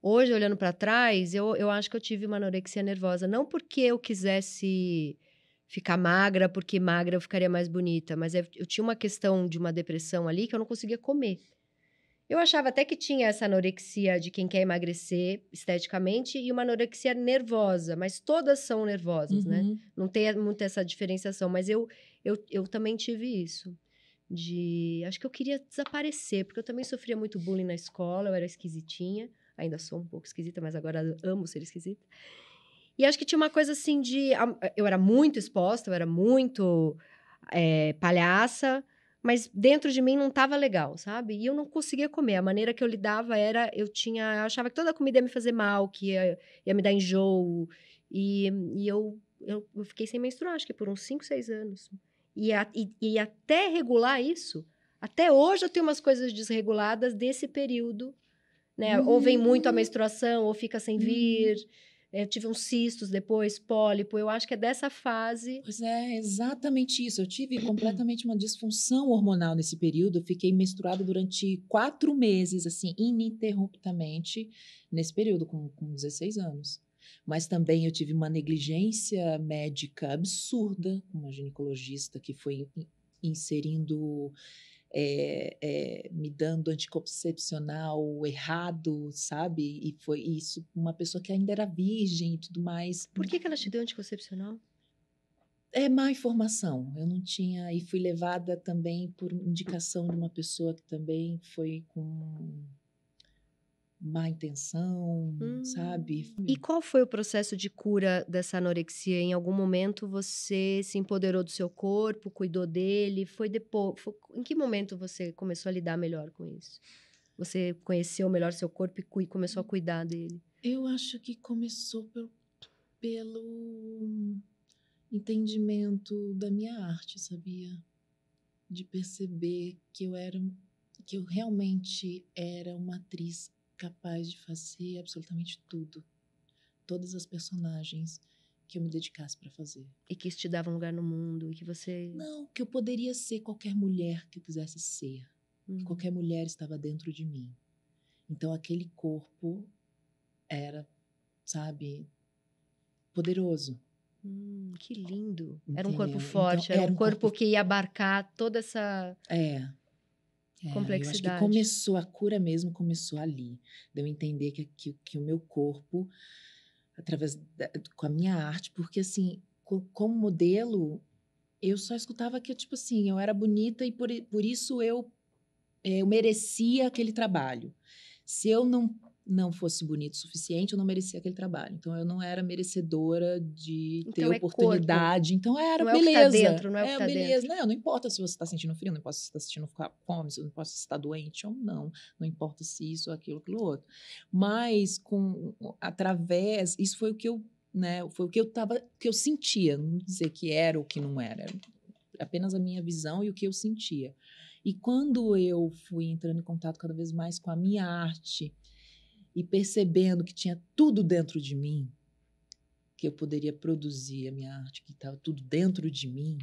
Speaker 1: Hoje, olhando para trás, eu, eu acho que eu tive uma anorexia nervosa. Não porque eu quisesse ficar magra, porque magra eu ficaria mais bonita, mas eu, é, eu tinha uma questão de uma depressão ali que eu não conseguia comer. Eu achava até que tinha essa anorexia de quem quer emagrecer esteticamente e uma anorexia nervosa, mas todas são nervosas, né? uhum. né? Não tem muita essa diferenciação, mas eu, eu, eu também tive isso. De. Acho que eu queria desaparecer, porque eu também sofria muito bullying na escola, eu era esquisitinha, ainda sou um pouco esquisita, mas agora amo ser esquisita. E acho que tinha uma coisa assim de. Eu era muito exposta, eu era muito é, palhaça mas dentro de mim não estava legal, sabe? E eu não conseguia comer. A maneira que eu lidava era, eu tinha, eu achava que toda a comida ia me fazer mal, que ia, ia me dar enjoo. E, e eu, eu, eu, fiquei sem menstruar, acho que por uns 5, 6 anos. E, a, e, e, até regular isso, até hoje eu tenho umas coisas desreguladas desse período, né? Uhum. Ou vem muito a uhum. menstruação, ou fica sem uhum. vir. Uhum. É, eu tive uns cistos
Speaker 2: depois, pólipo. Eu acho que é dessa fase. Pois é, exatamente isso. Eu tive [CLEARS THROAT] completamente uma disfunção hormonal nesse período. Eu fiquei menstruada durante quatro meses, assim, ininterruptamente, nesse período, com, com 16 anos. Mas também eu tive uma negligência médica absurda, uma ginecologista que foi inserindo é, é, me dando anticoncepcional errado, sabe? E foi isso, uma pessoa que ainda era virgem e tudo mais. Por que, que ela te deu anticoncepcional? É má informação. Eu não tinha. E fui levada também por indicação de uma pessoa que também foi com má intenção, hum. sabe? E qual foi o processo de
Speaker 1: cura dessa anorexia? Em algum momento você se empoderou do seu corpo, cuidou dele? Foi depois? Foi... Em que momento você começou a lidar melhor com isso? Você conheceu melhor seu corpo e começou a hum. cuidar dele?
Speaker 2: Eu acho que começou pelo, pelo entendimento da minha arte, sabia? De perceber que eu era que eu realmente era uma atriz capaz de fazer absolutamente tudo. Todas as personagens que eu me dedicasse para fazer. E que isso te dava um lugar no mundo e que você. Não, que eu poderia ser qualquer mulher que eu quisesse ser. Que uhum. qualquer mulher estava dentro de mim. Então aquele corpo era, sabe, poderoso.
Speaker 1: Hum, que lindo.
Speaker 2: Entendeu? Era um corpo então, forte, então, era, era, um corpo,
Speaker 1: corpo que ia abarcar toda essa.
Speaker 2: É complexidade. É, eu acho que começou, a cura mesmo começou ali. De eu entender que, que, que o meu corpo, através da, com a minha arte, porque assim, como modelo, eu só escutava que, tipo assim, eu era bonita e por, por isso eu, é, eu merecia aquele trabalho. Se eu não não fosse bonito o suficiente, eu não merecia aquele trabalho. Então eu não era merecedora de então, ter é oportunidade. Corpo. Então era não beleza. É o que tá dentro, não é, é tá beleza. Dentro. É, não, não importa se você está sentindo frio, não importa se está sentindo fome, não importa se está doente ou não, não importa se isso, aquilo, aquilo outro. Mas com através, isso foi o que eu, né, foi o que eu tava, que eu sentia, não dizer que era ou que não era é apenas a minha visão e o que eu sentia. E quando eu fui entrando em contato cada vez mais com a minha arte, e percebendo que tinha tudo dentro de mim, que eu poderia produzir a minha arte, que estava tudo dentro de mim,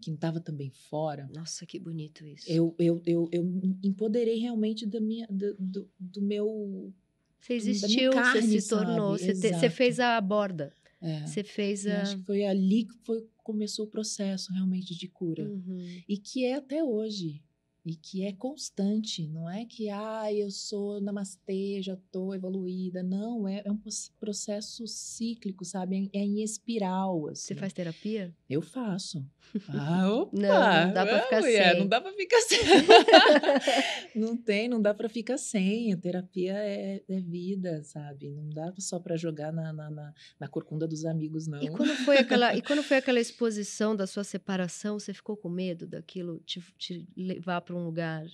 Speaker 2: que não estava também fora. Nossa, que bonito isso. Eu, eu, eu, eu empoderei realmente da minha, do, do, do meu. Você existiu, carne, você se tornou, você, te, você, fez a borda. É. Você fez a. Acho que foi ali que foi, começou o processo realmente de cura. Uhum. E que é até hoje e que é constante, não é que ah, eu sou namastê, já estou evoluída, não, é, é, um processo cíclico, sabe? É, é em espiral. Assim. Você faz terapia? Eu faço. [LAUGHS] Ah, opa! Não, não dá para ficar sem. Não dá para ficar sem. [LAUGHS] não tem, não dá para ficar sem. A terapia é, é vida, sabe? Não dá só para jogar na, na, na, na, corcunda dos amigos, não. E quando, foi aquela, e [LAUGHS] quando foi aquela exposição da sua separação,
Speaker 1: você ficou com medo daquilo te, te levar para para um lugar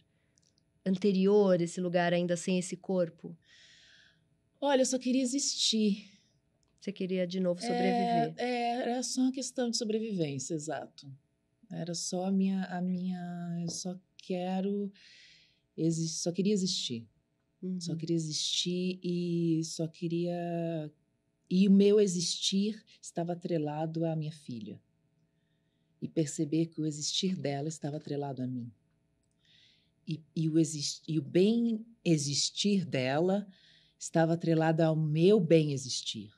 Speaker 1: anterior, esse lugar ainda sem esse corpo?
Speaker 2: Olha, eu só queria existir. Você queria de novo é, sobreviver? É, era só uma questão de sobrevivência, exato. Era só a minha, a minha, eu só quero existir, só queria existir. Uhum. Só queria existir e só queria e o meu existir estava atrelado à minha filha. E perceber que o existir dela estava atrelado a mim e, e, o e o bem existir dela estava atrelada ao meu bem existir.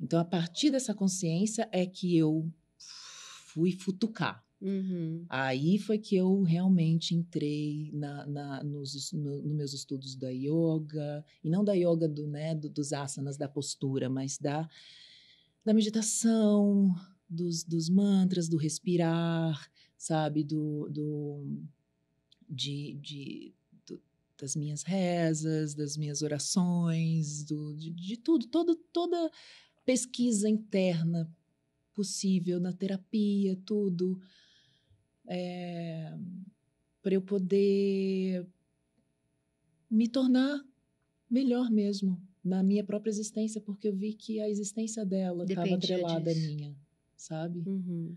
Speaker 2: Então, a partir dessa consciência é que eu fui futucar. Uhum. Aí foi que eu realmente entrei na, na nos, no, no meus estudos da yoga, e não da yoga do, né, do, dos asanas, da postura, mas da, da meditação, dos, dos mantras, do respirar, sabe? Do, do, de, de do, das minhas rezas, das minhas orações, do, de, de tudo, toda, toda pesquisa interna possível na terapia, tudo, é, para eu poder me tornar melhor mesmo na minha própria existência, porque eu vi que a existência dela estava atrelada à minha, sabe? Uhum.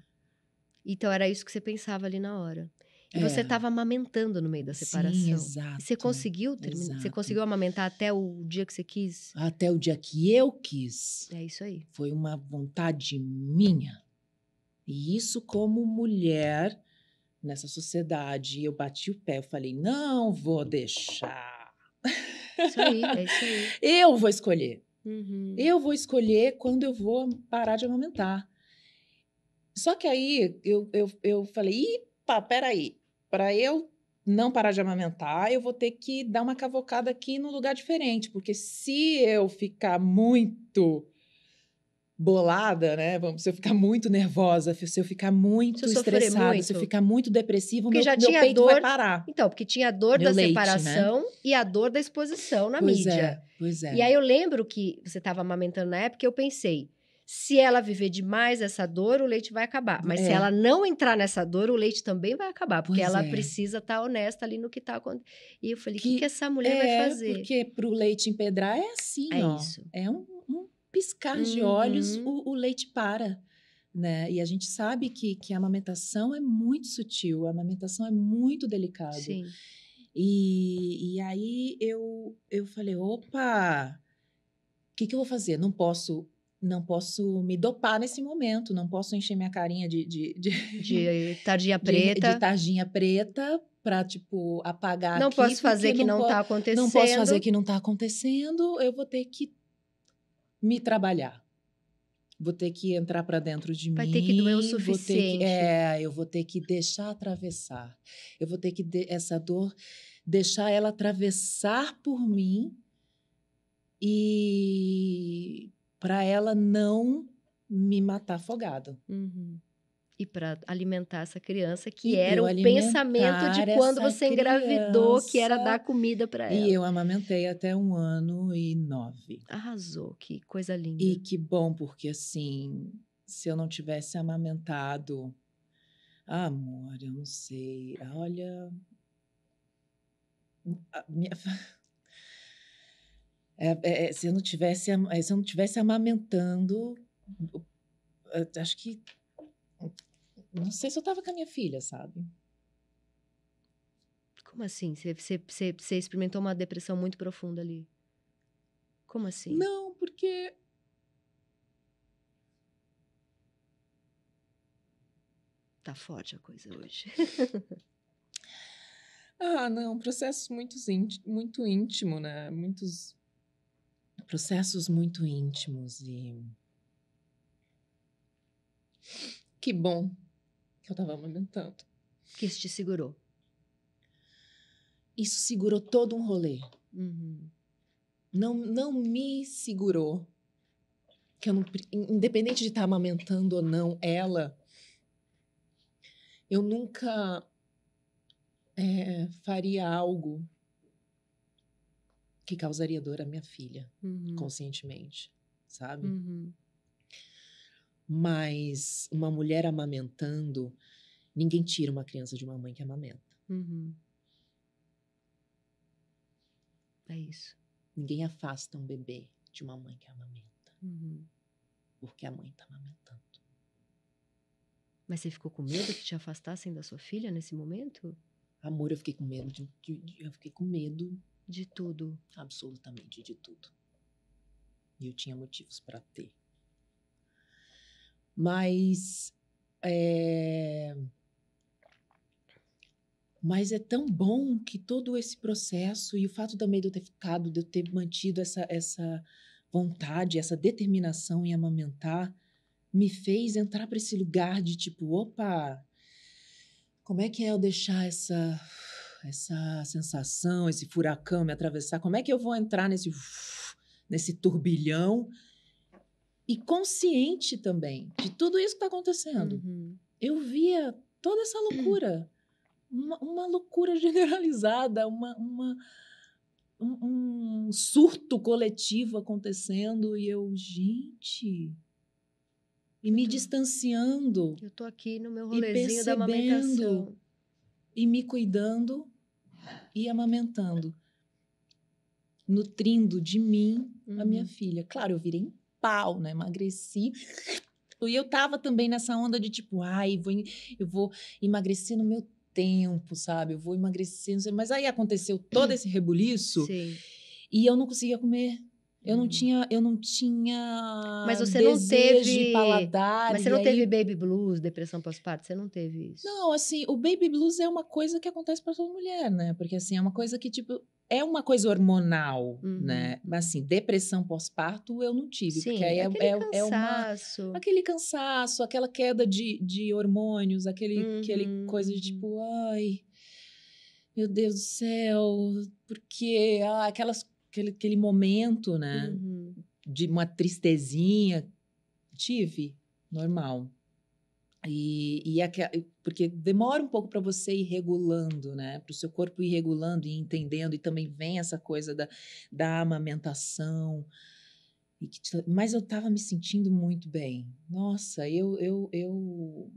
Speaker 2: Então
Speaker 1: era isso que você pensava ali na hora. E é. você estava amamentando no meio da separação. Sim, exato. você conseguiu terminar? Você conseguiu amamentar até o dia que você quis?
Speaker 2: Até o dia que eu quis. É isso aí. Foi uma vontade minha. E isso como mulher nessa sociedade, eu bati o pé, eu falei: "Não vou deixar". Isso aí, é isso aí. [LAUGHS] eu vou escolher. Uhum. Eu vou escolher quando eu vou parar de amamentar. Só que aí eu, eu, eu falei, Ipa, peraí, para eu não parar de amamentar, eu vou ter que dar uma cavocada aqui num lugar diferente, porque se eu ficar muito bolada, né? Se eu ficar muito nervosa, se eu ficar muito se eu estressada, muito. se eu ficar muito depressiva, porque meu, já tinha peito dor... vai parar.
Speaker 1: Então, porque tinha a dor meu da leite, né? separação né? e a dor da exposição na pois é, mídia. É, pois é. E aí eu lembro que você estava amamentando na época e eu pensei, se ela viver demais essa dor, o leite vai acabar. Mas é. se ela não entrar nessa dor, o leite também vai acabar, porque pois ela é. precisa estar tá honesta ali no que está acontecendo. E eu falei, o que,
Speaker 2: que, que, essa mulher é, vai fazer? Porque para o leite empedrar é assim, é ó, Isso. É um, um piscar uhum. de olhos, uhum. o, o leite para. Né? E a gente sabe que, que a amamentação é muito sutil, a amamentação é muito delicada. Sim. E, e aí eu, eu falei, opa, o que, que eu vou fazer? Não posso não posso me dopar nesse momento, não posso encher minha carinha de. De, de, de [LAUGHS] tardinha preta. De, de tardinha preta para tipo, apagar. Não posso fazer que não, não tá acontecendo. Não posso fazer que não tá acontecendo, eu vou ter que me trabalhar. Vou ter que entrar para dentro de Vai mim. Vai ter que doer o suficiente. Que, é, eu vou ter que deixar atravessar. Eu vou ter que, de, essa dor, deixar ela atravessar por mim e para ela não me matar afogado. Uhum. E para alimentar
Speaker 1: essa criança, que e era o pensamento de quando você engravidou, que era dar comida
Speaker 2: para ela. E eu amamentei até um ano e nove. Arrasou, que coisa linda. E que bom, porque assim, se eu não tivesse amamentado. amor, eu não sei. Olha. A minha. É, é, é, se eu não tivesse é, se eu não tivesse amamentando acho que não sei se eu
Speaker 1: estava com a minha filha sabe como assim você, você, você experimentou uma depressão muito profunda ali como assim não porque tá forte a coisa hoje [LAUGHS]
Speaker 2: ah não um muito íntimo, muito íntimo né muitos processos muito íntimos e que bom que eu estava amamentando. Que isso te segurou? Isso segurou todo um rolê. Uhum. Não, não me segurou. Que eu não, independente de estar tá amamentando ou não ela, eu nunca é, faria algo que causaria dor à minha filha, uhum. conscientemente, sabe? Uhum. Mas uma mulher amamentando, ninguém tira uma criança de uma mãe que amamenta. Uhum. É isso. Ninguém afasta um bebê de uma mãe que amamenta. Uhum. Porque a mãe está amamentando. Mas você ficou com medo que
Speaker 1: te afastassem da sua filha nesse momento? Amor, eu fiquei com medo de, de, de eu fiquei com medo
Speaker 2: de tudo. Absolutamente de tudo. E eu tinha motivos para ter. Mas. É... Mas é tão bom que todo esse processo e o fato também de eu ter ficado, de eu ter mantido essa, essa vontade, essa determinação em amamentar, me fez entrar para esse lugar de tipo, opa, como é que é eu deixar essa essa sensação, esse furacão me atravessar, como é que eu vou entrar nesse, nesse turbilhão? E consciente também de tudo isso que está acontecendo. Uhum. Eu via toda essa loucura, uma, uma loucura [LAUGHS] generalizada, uma, uma um, um, surto coletivo acontecendo e eu, gente. E me distanciando. Eu tô aqui no meu rolezinho da amamentação. E me cuidando e amamentando, nutrindo de mim uhum. a minha uhum. filha. Claro, eu virei em pau, né? Emagreci. E eu tava também nessa onda de tipo, ai, vou, eu vou emagrecer no meu tempo, sabe? Eu vou emagrecer, não sei. Mas aí aconteceu todo esse rebuliço Sim. e eu não conseguia comer eu não hum. tinha, eu não tinha. Mas você não teve paladar. Mas você não aí... teve
Speaker 1: baby blues, depressão pós-parto, você não teve
Speaker 2: isso? Não, assim, o baby blues é uma coisa que acontece para toda mulher, né? Porque assim, é uma coisa que tipo é uma coisa hormonal, né? uhum. né? Mas assim, depressão pós-parto eu não tive, Sim, porque aí é, aquele é, é, cansaço. é uma aquele cansaço, aquela queda de, de hormônios, aquele uhum. aquele coisa de tipo, uhum. ai, meu Deus do céu, porque ah, aquelas aquele, aquele momento, né? Uhum. De uma tristezinha. Tive, normal. E, e a, porque demora um pouco para você ir regulando, né? Para o seu corpo ir regulando e entendendo, e também vem essa coisa da, da amamentação. E que, mas eu tava me sentindo muito bem. Nossa, eu, eu, eu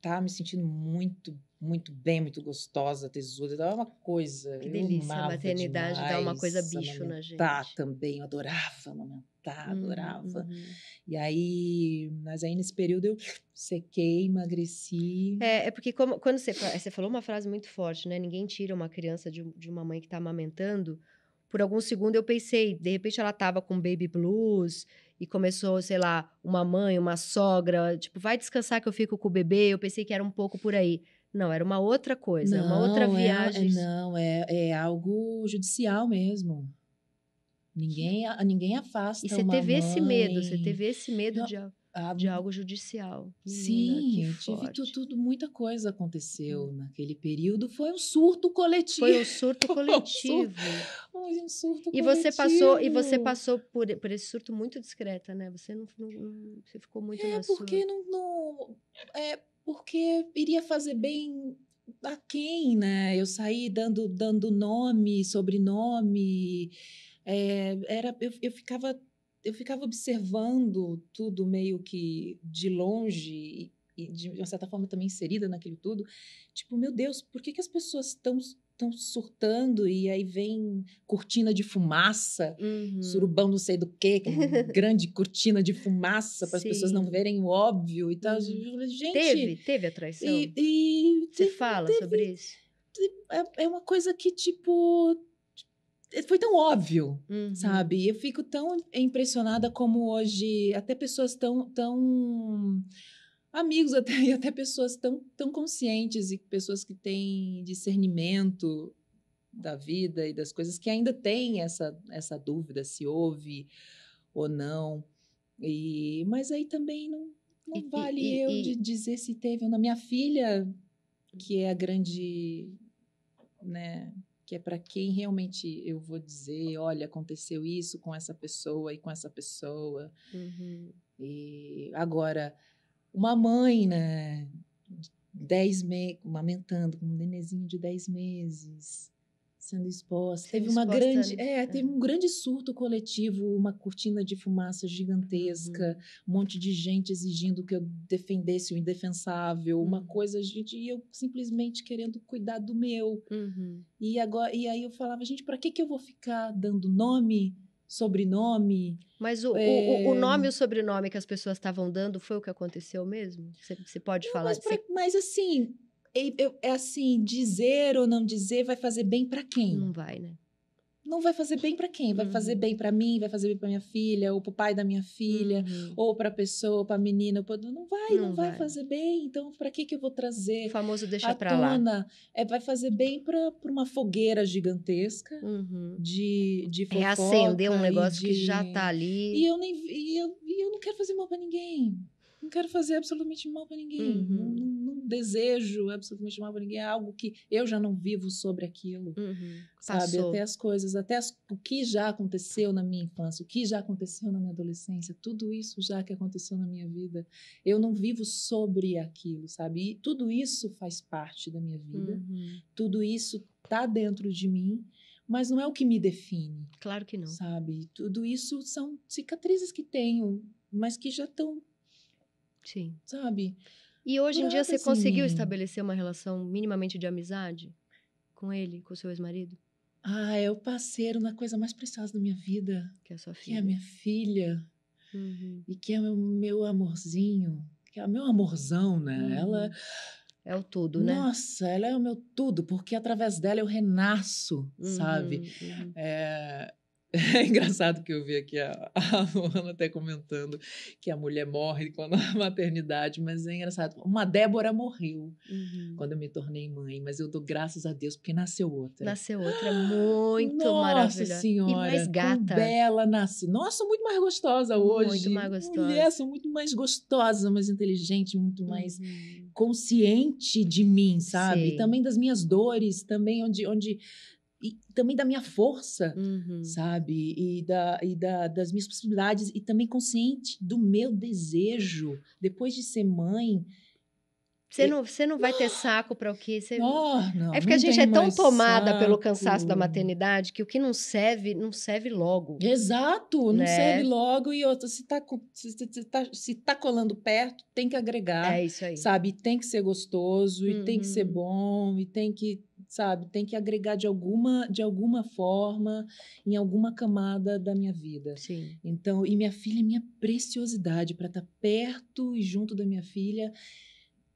Speaker 2: tava me sentindo muito muito bem, muito gostosa, tesoura dava uma coisa. Que delícia, a maternidade demais, dá uma coisa bicho na gente. Tá, também, eu adorava amamentar, tá adorava. Uhum, uhum. E aí, mas aí nesse período eu sequei, emagreci. É,
Speaker 1: é porque como, quando você, você falou uma frase muito forte, né? Ninguém tira uma criança de, de uma mãe que tá amamentando. Por algum segundo eu pensei, de repente ela tava com baby blues, e começou, sei lá, uma mãe, uma sogra, tipo, vai descansar que eu fico com o bebê. Eu pensei que era um pouco por
Speaker 2: aí. Não, era uma outra coisa, não, uma outra viagem. É, é, não, é, é algo judicial mesmo. Ninguém, ninguém afasta. E você teve mãe. esse medo, você teve esse medo não, de, a, de algo judicial. Sim, Menina, tive tudo, tudo, muita coisa aconteceu hum. naquele período. Foi um surto coletivo. Foi um surto [LAUGHS] coletivo. Foi um surto coletivo. E você passou, e você
Speaker 1: passou por, por esse
Speaker 2: surto muito discreta, né?
Speaker 1: Você não, não, não você ficou muito é, na porque sua...
Speaker 2: não, não é, porque iria fazer bem a quem, né? Eu saí dando, dando nome, sobrenome. É, era, eu, eu, ficava, eu ficava observando tudo meio que de longe e, de uma certa forma também inserida naquilo tudo. Tipo, meu Deus, por que, que as pessoas estão estão surtando e aí vem cortina de fumaça, uhum. surubão não sei do quê, que, é [LAUGHS] grande cortina de fumaça para as pessoas não verem o óbvio e tal. Uhum. Gente, teve, teve a traição. E, e Você teve, fala teve, sobre isso? É, é uma coisa que tipo é, foi tão óbvio, uhum. sabe? Eu fico tão impressionada como hoje até pessoas tão tão amigos até, [LAUGHS] e até pessoas tão, tão conscientes e pessoas que têm discernimento da vida e das coisas que ainda têm essa, essa dúvida se houve ou não. E, mas aí também não, não e, vale e, eu de dizer se teve ou não. Minha filha, que é a grande, né, que é para quem realmente eu vou dizer, olha, aconteceu isso com essa pessoa e com essa pessoa. Uhum. E agora uma mãe, né? Dez meses, amamentando com um nenenzinho de dez meses, sendo exposta. Sendo teve uma exposta, grande, é, é, teve um grande surto coletivo, uma cortina de fumaça gigantesca, uhum. um monte de gente exigindo que eu defendesse o indefensável, uhum. uma coisa, gente, e eu simplesmente querendo cuidar do meu. Uhum. E agora, e aí eu falava, gente, para que que eu vou ficar dando nome? sobrenome. Mas o, é... o, o, eh, nome e o
Speaker 1: sobrenome que as pessoas estavam dando foi o que aconteceu mesmo? Você, pode não, falar mas, mas assim,
Speaker 2: é, é assim, dizer ou não dizer vai fazer bem para quem? Não vai, né? não vai fazer bem para quem? Vai uhum. fazer bem para mim, vai fazer bem para minha filha, ou para o pai da minha filha, uhum. ou para a pessoa, para a menina, pra... não vai, não, não vai, fazer bem. Então, para que que eu vou trazer? O famoso deixa para lá. É, vai fazer bem para uma fogueira gigantesca uhum. de de fofoca, reacender um negócio de... que já tá ali. E eu nem e eu, e eu não quero fazer mal para ninguém não quero fazer absolutamente mal para ninguém. Uhum. Não, não, desejo absolutamente mal para ninguém. É algo que eu já não vivo sobre aquilo. Uhum. Sabe? Passou. Até as coisas, até as, o que já aconteceu na minha infância, o que já aconteceu na minha adolescência, tudo isso já que aconteceu na minha vida, eu não vivo sobre aquilo, sabe? E tudo isso faz parte da minha vida. Uhum. Tudo isso tá dentro de mim mas não é o que me define. Claro que não. Sabe? Tudo isso são cicatrizes que tenho, mas que já estão Sim. Sabe? E hoje em dia você assim, conseguiu estabelecer
Speaker 1: uma relação minimamente de amizade com ele, com o seu ex-marido?
Speaker 2: Ah, é o parceiro na coisa mais preciosa da minha vida. Que é a sua filha. Que é a minha filha. Uhum. E que é o meu, meu amorzinho. Que é o meu amorzão, né? Uhum. Ela. É o tudo, né? Nossa, ela é o meu tudo, porque através dela eu renasço, uhum, sabe? Uhum. É, [LAUGHS] É engraçado que eu vi aqui a, [LAUGHS] a Luana até comentando que a mulher morre quando a [LAUGHS] maternidade, mas é engraçado. Uma Débora morreu uhum. quando eu me tornei mãe, mas eu dou graças a Deus porque nasceu outra. Nasceu outra, [GASPS] muito Nossa maravilhosa. Nossa Senhora! E mais gata. Bela nasce. Nossa, muito mais gostosa hoje. Muito mais gostosa. Mulher, sou muito mais gostosa, mais inteligente, muito uhum. mais consciente de mim, sabe? Também das minhas dores, também onde, onde e também da minha força, uhum. sabe? E, da, e da, das minhas possibilidades, e também consciente do meu desejo, depois de ser mãe. Você não, você não vai ter
Speaker 1: saco para o quê? você. Oh, não, é porque a gente é tão tomada saco. pelo cansaço da maternidade que o que não serve, não serve logo. Exato, né? não serve
Speaker 2: logo. E outra, se está se, se, tá, se tá colando perto, tem que agregar. É isso aí. Sabe? E tem que ser gostoso, uhum. e tem que ser bom, e tem que sabe? Tem que agregar de alguma, de alguma forma, em alguma camada da minha vida. Sim. Então, e minha filha é minha preciosidade para estar tá perto e junto da minha filha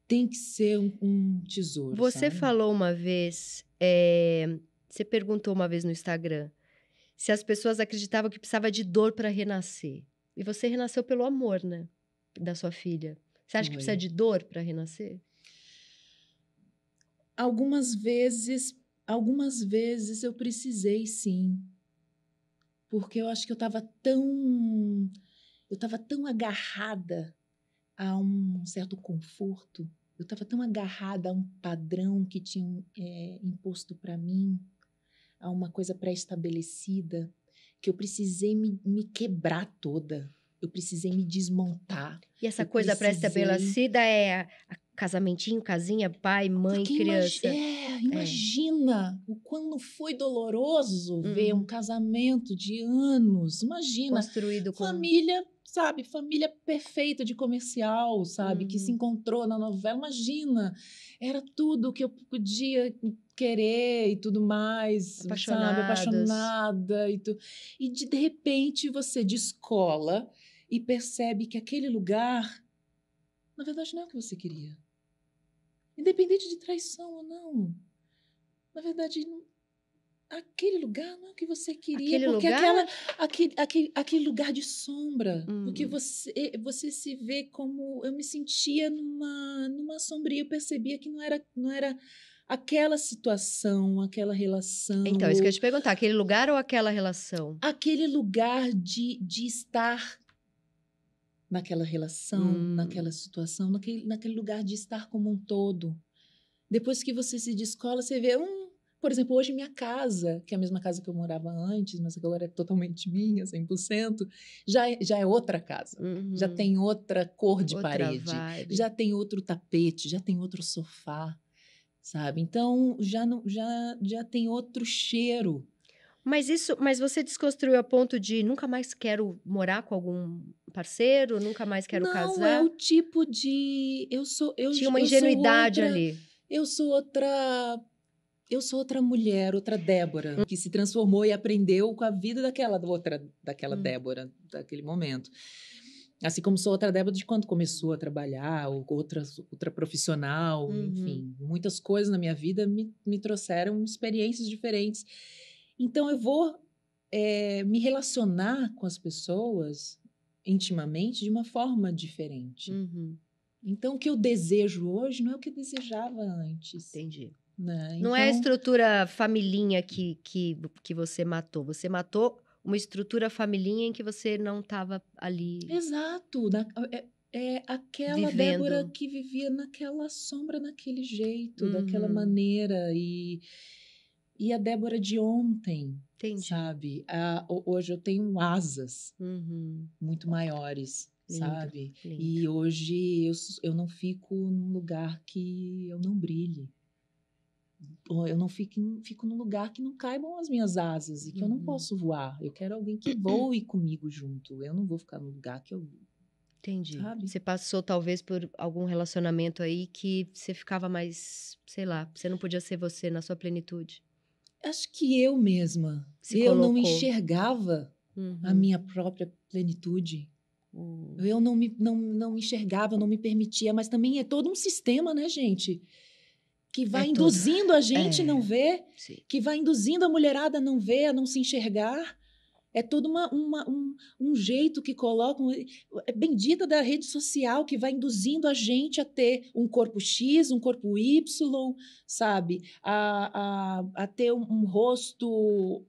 Speaker 2: tem que ser um, um
Speaker 1: tesouro. Você sabe? falou uma vez, é, você perguntou uma vez no Instagram se as pessoas acreditavam que precisava de dor para renascer. E você renasceu pelo amor, né? Da sua filha. Você acha que precisa de dor para renascer?
Speaker 2: Algumas vezes, algumas vezes eu precisei sim. Porque eu acho que eu estava tão eu estava tão agarrada a um certo conforto, eu estava tão agarrada a um padrão que tinham é, imposto para mim, a uma coisa pré-estabelecida, que eu precisei me, me quebrar toda eu precisei me desmontar. E essa coisa precisei... pré-estabelecida é casamentinho, casinha,
Speaker 1: pai, mãe, Porque criança. É, imagina
Speaker 2: é. o quanto foi doloroso uhum. ver um casamento de anos. Imagina. Construído com... Família sabe, família perfeita de comercial, sabe, uhum. que se uhum. encontrou na novela. Imagina, era tudo que eu podia querer e tudo mais, apaixonada, sabe, apaixonada e tudo. E de, de repente você descola e percebe que aquele lugar, na verdade, não é o que você queria. Independente de traição ou não. Na verdade, aquele lugar não é o que você queria, aquele porque lugar... aquela, aquele, aquele, aquele lugar de sombra, hum. porque você, eh, você se vê como eu me sentia numa, numa sombria, eu percebia que não era, não era aquela situação, aquela relação. Então, é isso que eu ia te perguntar, aquele lugar ou aquela relação? Aquele lugar de, de estar naquela relação, hum. naquela situação, naquele, naquele lugar de estar como um todo. Depois que você se descola, você vê um. Por exemplo, hoje minha casa, que é a mesma casa que eu morava antes, mas agora é totalmente [LAUGHS] minha, 100%, já é, já é outra casa. Uhum. Já tem outra cor de outra parede, vibe. já tem outro tapete, já tem outro sofá, sabe? Então, já não já já tem outro cheiro.
Speaker 1: Mas isso, mas você desconstruiu a ponto de nunca mais quero morar com algum parceiro,
Speaker 2: nunca mais quero não, casar. Não é o tipo de eu sou eu tinha uma ingenuidade outra, ali. Eu sou outra eu sou outra mulher, outra Débora, hum. que se transformou e aprendeu com a vida daquela outra, daquela hum. Débora, daquele momento. Assim como sou outra Débora de quando começou a trabalhar, ou outra, outra profissional, uhum. enfim. Muitas coisas na minha vida me, me trouxeram experiências diferentes. Então eu vou é, me relacionar com as pessoas intimamente de uma forma diferente. Uhum. Então o que eu desejo hoje não é o que eu desejava antes. Entendi. Né? Então... Não é a então
Speaker 1: estrutura familhinha que, que, que você matou. Você matou uma estrutura familhinha em que você não estava ali.
Speaker 2: Exato. Na, é, é aquela Vivendo. Débora que vivia naquela sombra, naquele jeito, uhum. daquela maneira. E e a Débora de ontem, Entendi. sabe? hoje eu tenho asas uhum. muito maiores, lindo, sabe? Lindo. E hoje eu, eu não fico num lugar que eu não brilhe. Eu não fico, fico num lugar que não caibam as minhas asas e que uhum. eu não uhum. posso voar. Eu quero alguém que voe [CLEARS THROAT] comigo junto. Eu não vou ficar num lugar que eu Entendi. Sabe? Você passou talvez por
Speaker 1: algum relacionamento aí que você ficava mais, sei lá, você não podia ser você na sua plenitude.
Speaker 2: Acho que eu mesma. Se eu colocou. não enxergava uhum. a minha própria plenitude. Uhum. Eu não me, não, não enxergava, não me permitia, mas também é todo um sistema, né, gente? Que vai é induzindo a é. gente é. não ver, Sim. que vai induzindo a mulherada a não ver, a não se enxergar. É todo uma, uma, um, um, jeito que colocam. É bendita da rede social que vai induzindo a gente a ter um corpo X, um corpo Y, sabe? A, a, a ter um, um rosto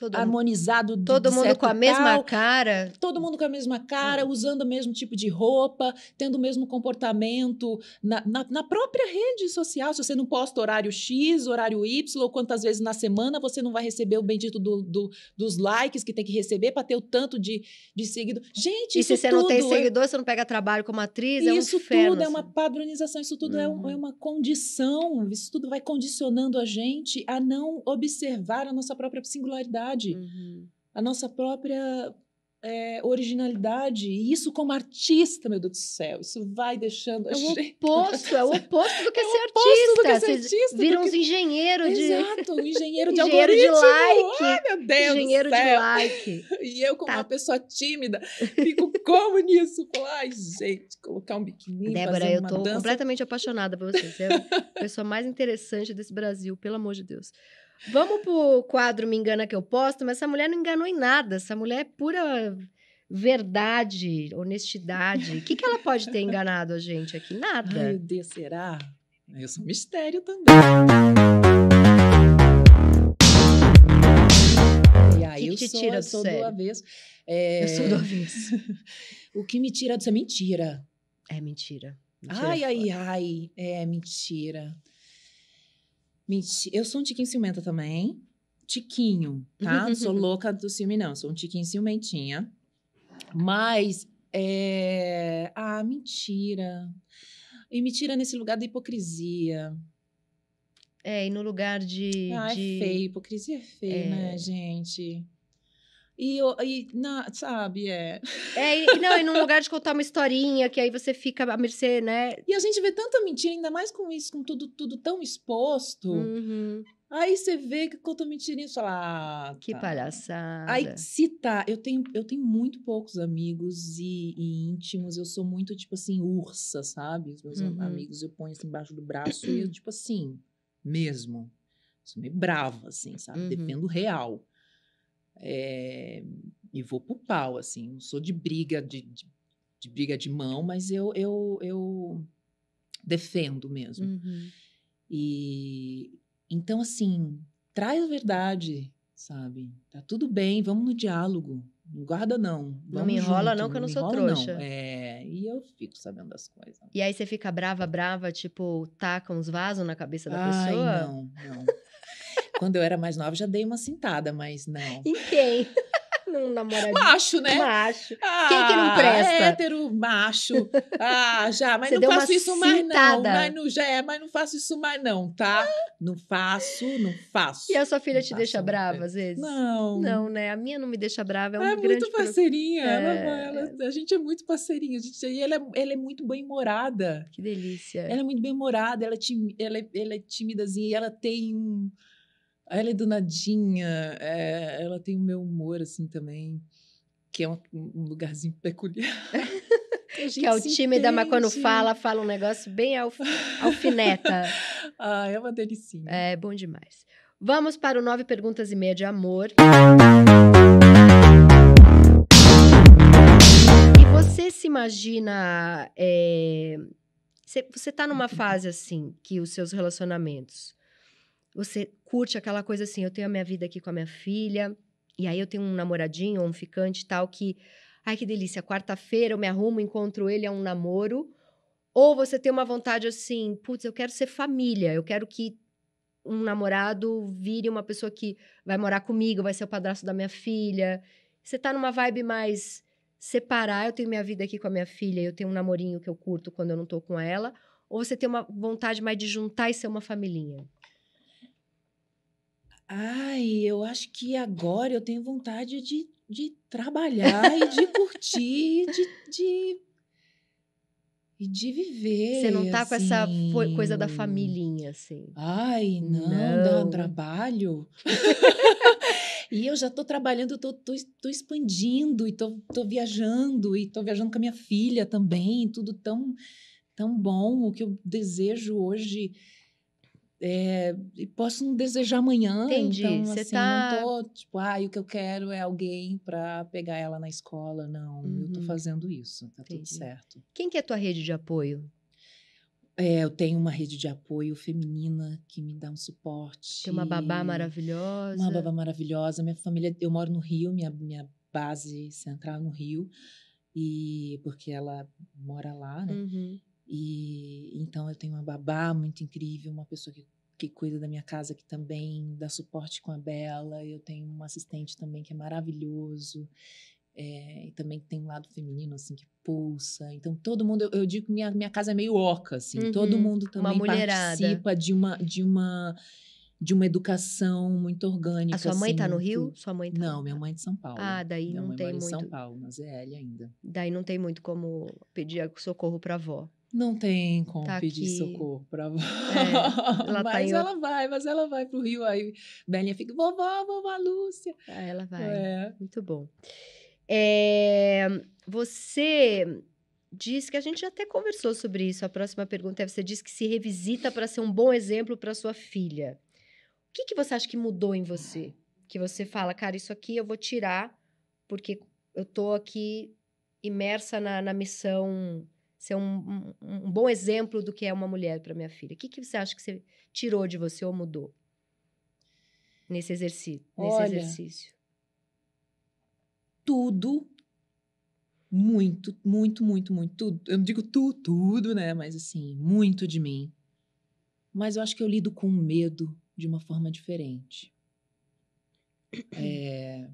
Speaker 2: Todo harmonizado de, todo de mundo com a mesma cara todo mundo com a mesma cara uhum. usando o mesmo tipo de roupa tendo o mesmo comportamento na, na, na, própria rede social se você não posta horário x horário y quantas vezes na semana você não vai receber o bendito do, do dos likes que tem que receber para ter o tanto de, de seguidor gente e se você não tem é seguidor
Speaker 1: você não pega trabalho como atriz é isso um é inferno, tudo assim. é uma
Speaker 2: padronização isso tudo uhum. é, um, é uhum. uma condição isso tudo vai condicionando a gente a não observar a nossa própria singularidade identidade, uhum. a nossa própria é, originalidade. E isso como artista, meu Deus do céu, isso vai deixando é a é gente... O [LAUGHS] oposto, é o oposto do que é ser artista. Do que ser artista viram uns engenheiros de... Exato, um engenheiro de [LAUGHS] engenheiro algoritmo. de like. Ai, meu Deus Engenheiro de like. [LAUGHS] E eu, como tá. uma pessoa tímida, fico como nisso?
Speaker 1: ai, gente, colocar um biquíni, Débora, fazer uma eu tô dança. completamente apaixonada por você. Você é a pessoa mais interessante desse Brasil, pelo amor de Deus. Vamos pro quadro Me Engana Que Eu Posto, mas essa mulher não enganou em nada. Essa mulher é pura verdade, honestidade. O que, que ela pode ter enganado a gente aqui? Nada. meu Deus, será? Isso é um
Speaker 2: mistério também. E aí que eu que te tira eu sou do, do avesso. É... Eu sou do avesso. [LAUGHS] o que me tira disso é mentira. É mentira. mentira ai, é ai, ai. É mentira. Mentira. Eu sou um tiquinho ciumenta também. Tiquinho, tá? Não [LAUGHS] sou louca do ciúme, não. Sou um tiquinho ciumentinha. Mas. É... Ah, mentira. E mentira nesse lugar da hipocrisia. É, e no lugar de. Ah, é de... é feio. Hipocrisia é feia, é... né, gente? E, e na sabe, é. É, e, não, e num lugar de contar uma historinha, que aí você fica à mercê, né? E a gente vê tanta mentira, ainda mais com isso, com tudo, tudo tão exposto. Uhum. Aí você vê que conta mentirinha e fala. Ah, tá. Que palhaçada. Aí cita, tá, eu tenho, eu tenho muito poucos amigos e, e íntimos, eu sou muito, tipo assim, ursa, sabe? Os meus uhum. amigos eu ponho assim embaixo do braço e eu, [CLEARS THROAT] tipo assim, mesmo. Sou meio brava, assim, sabe? Uhum. Defendo real. É, e vou pro pau, assim. Não sou de briga, de, de, de, briga de mão, mas eu, eu, eu defendo mesmo. Uhum. E então, assim, traz a verdade, sabe? Tá tudo bem, vamos no diálogo. Não guarda, não. Vamos não me enrola, junto, não, que eu não, não sou enrola, trouxa. Não. É, e eu fico sabendo das coisas.
Speaker 1: E aí você fica brava, brava, tipo, taca uns vasos
Speaker 2: na cabeça da Ai, pessoa? Não, não. Quando eu era mais nova, já dei uma sentada, mas não. Em quem? [LAUGHS] Num namorado. Macho, né? Macho. Ah, quem é que não presta? Hétero, macho. Ah, já, mas Você não faço isso cintada. mais, não. Mas não, já é, mas não faço isso mais, não, tá? Não faço, não faço. E a sua filha não te deixa brava, às vezes? Não. Não, né? A minha não me deixa brava. É, é muito parceirinha. Ela, é. ela, a gente é muito parceirinha. A gente, e ela, é, ela é muito bem-humorada. Que delícia. Ela é muito bem-humorada, ela, é ela, ela é timidazinha e ela tem um ela é danadinha, é, ela tem o meu humor, assim, também, que é um, um lugarzinho peculiar. [LAUGHS]
Speaker 1: que é o tímida, mas quando fala, fala um negócio bem alf [LAUGHS] alfineta. ah, é uma delicinha. É, bom demais. Vamos para o Nove Perguntas e Meia de Amor. E você se imagina... É, você está numa fase, assim, que os seus relacionamentos você curte aquela coisa assim, eu tenho a minha vida aqui com a minha filha, e aí eu tenho um namoradinho, um ficante tal, que. Ai, que delícia! Quarta-feira eu me arrumo, encontro ele, é um namoro. Ou você tem uma vontade assim, putz, eu quero ser família, eu quero que um namorado vire uma pessoa que vai morar comigo, vai ser o padrasto da minha filha. Você tá numa vibe mais separar, eu tenho minha vida aqui com a minha filha, eu tenho um namorinho que eu curto quando eu não tô com ela, ou você tem uma vontade mais de juntar e ser
Speaker 2: uma familhinha? Ai, eu acho que agora eu tenho vontade de, de trabalhar e de curtir, de, de e de viver.
Speaker 1: Você não tá assim. com essa coisa da assim. familhinha, assim.
Speaker 2: Ai, não, não. dá um trabalho. [LAUGHS] e eu já tô trabalhando, tô, tô, tô expandindo e tô, tô viajando, e tô viajando com a minha filha também, tudo tão, tão bom. O que eu desejo hoje é, e posso não desejar amanhã. Entendi. Então, Você assim, tá... não tô, tipo, ah, o que eu quero é alguém para pegar ela na escola. Não, uhum. eu tô uhum. fazendo isso, tá Entendi. tudo certo. Quem que é a tua rede de apoio? É, eu tenho uma rede de apoio feminina que me dá um suporte. Tem uma babá maravilhosa. Uma babá maravilhosa. Minha família, eu moro no Rio, minha, minha base central é no Rio e porque ela mora lá, né? Uhum. E então eu tenho uma babá muito incrível, uma pessoa que, que cuida da minha casa que também dá suporte com a Bela. Eu tenho um assistente também que é maravilhoso. É, e também tem um lado feminino, assim, que pulsa. Então, todo mundo... Eu, eu digo que minha, minha casa é meio oca, assim. Uhum, todo mundo também participa de uma... De uma de uma educação muito orgânica. A sua mãe está assim, tá no Rio? Sua
Speaker 1: mãe tá... Não, minha mãe é de São Paulo. Ah, daí minha não mãe tem mora muito. Em São Paulo, na ZL ainda. Daí não tem muito como pedir socorro para avó.
Speaker 2: Não tem como tá pedir aqui. socorro
Speaker 1: pra vó. É, [LAUGHS]
Speaker 2: ela tá mas tá ela vai, mas ela vai pro Rio. Aí Belinha fica, vovó, vovó Lúcia. Ah,
Speaker 1: ela vai. É. Muito bom. É, você diz que a gente até conversou sobre isso. A próxima pergunta é: você diz que se revisita para ser um bom exemplo para sua filha. O que, que você acha que mudou em você? Que você fala, cara, isso aqui eu vou tirar, porque eu tô aqui imersa na, na missão ser um, um, um bom exemplo do que é uma mulher para minha filha? O que, que você acha que você tirou de você ou mudou nesse exercício? Nesse Olha, exercício?
Speaker 2: Tudo. Muito, muito, muito, muito. Tudo. Eu não digo tu, tudo, né? Mas assim, muito de mim. Mas eu acho que eu lido com medo de uma forma diferente. É,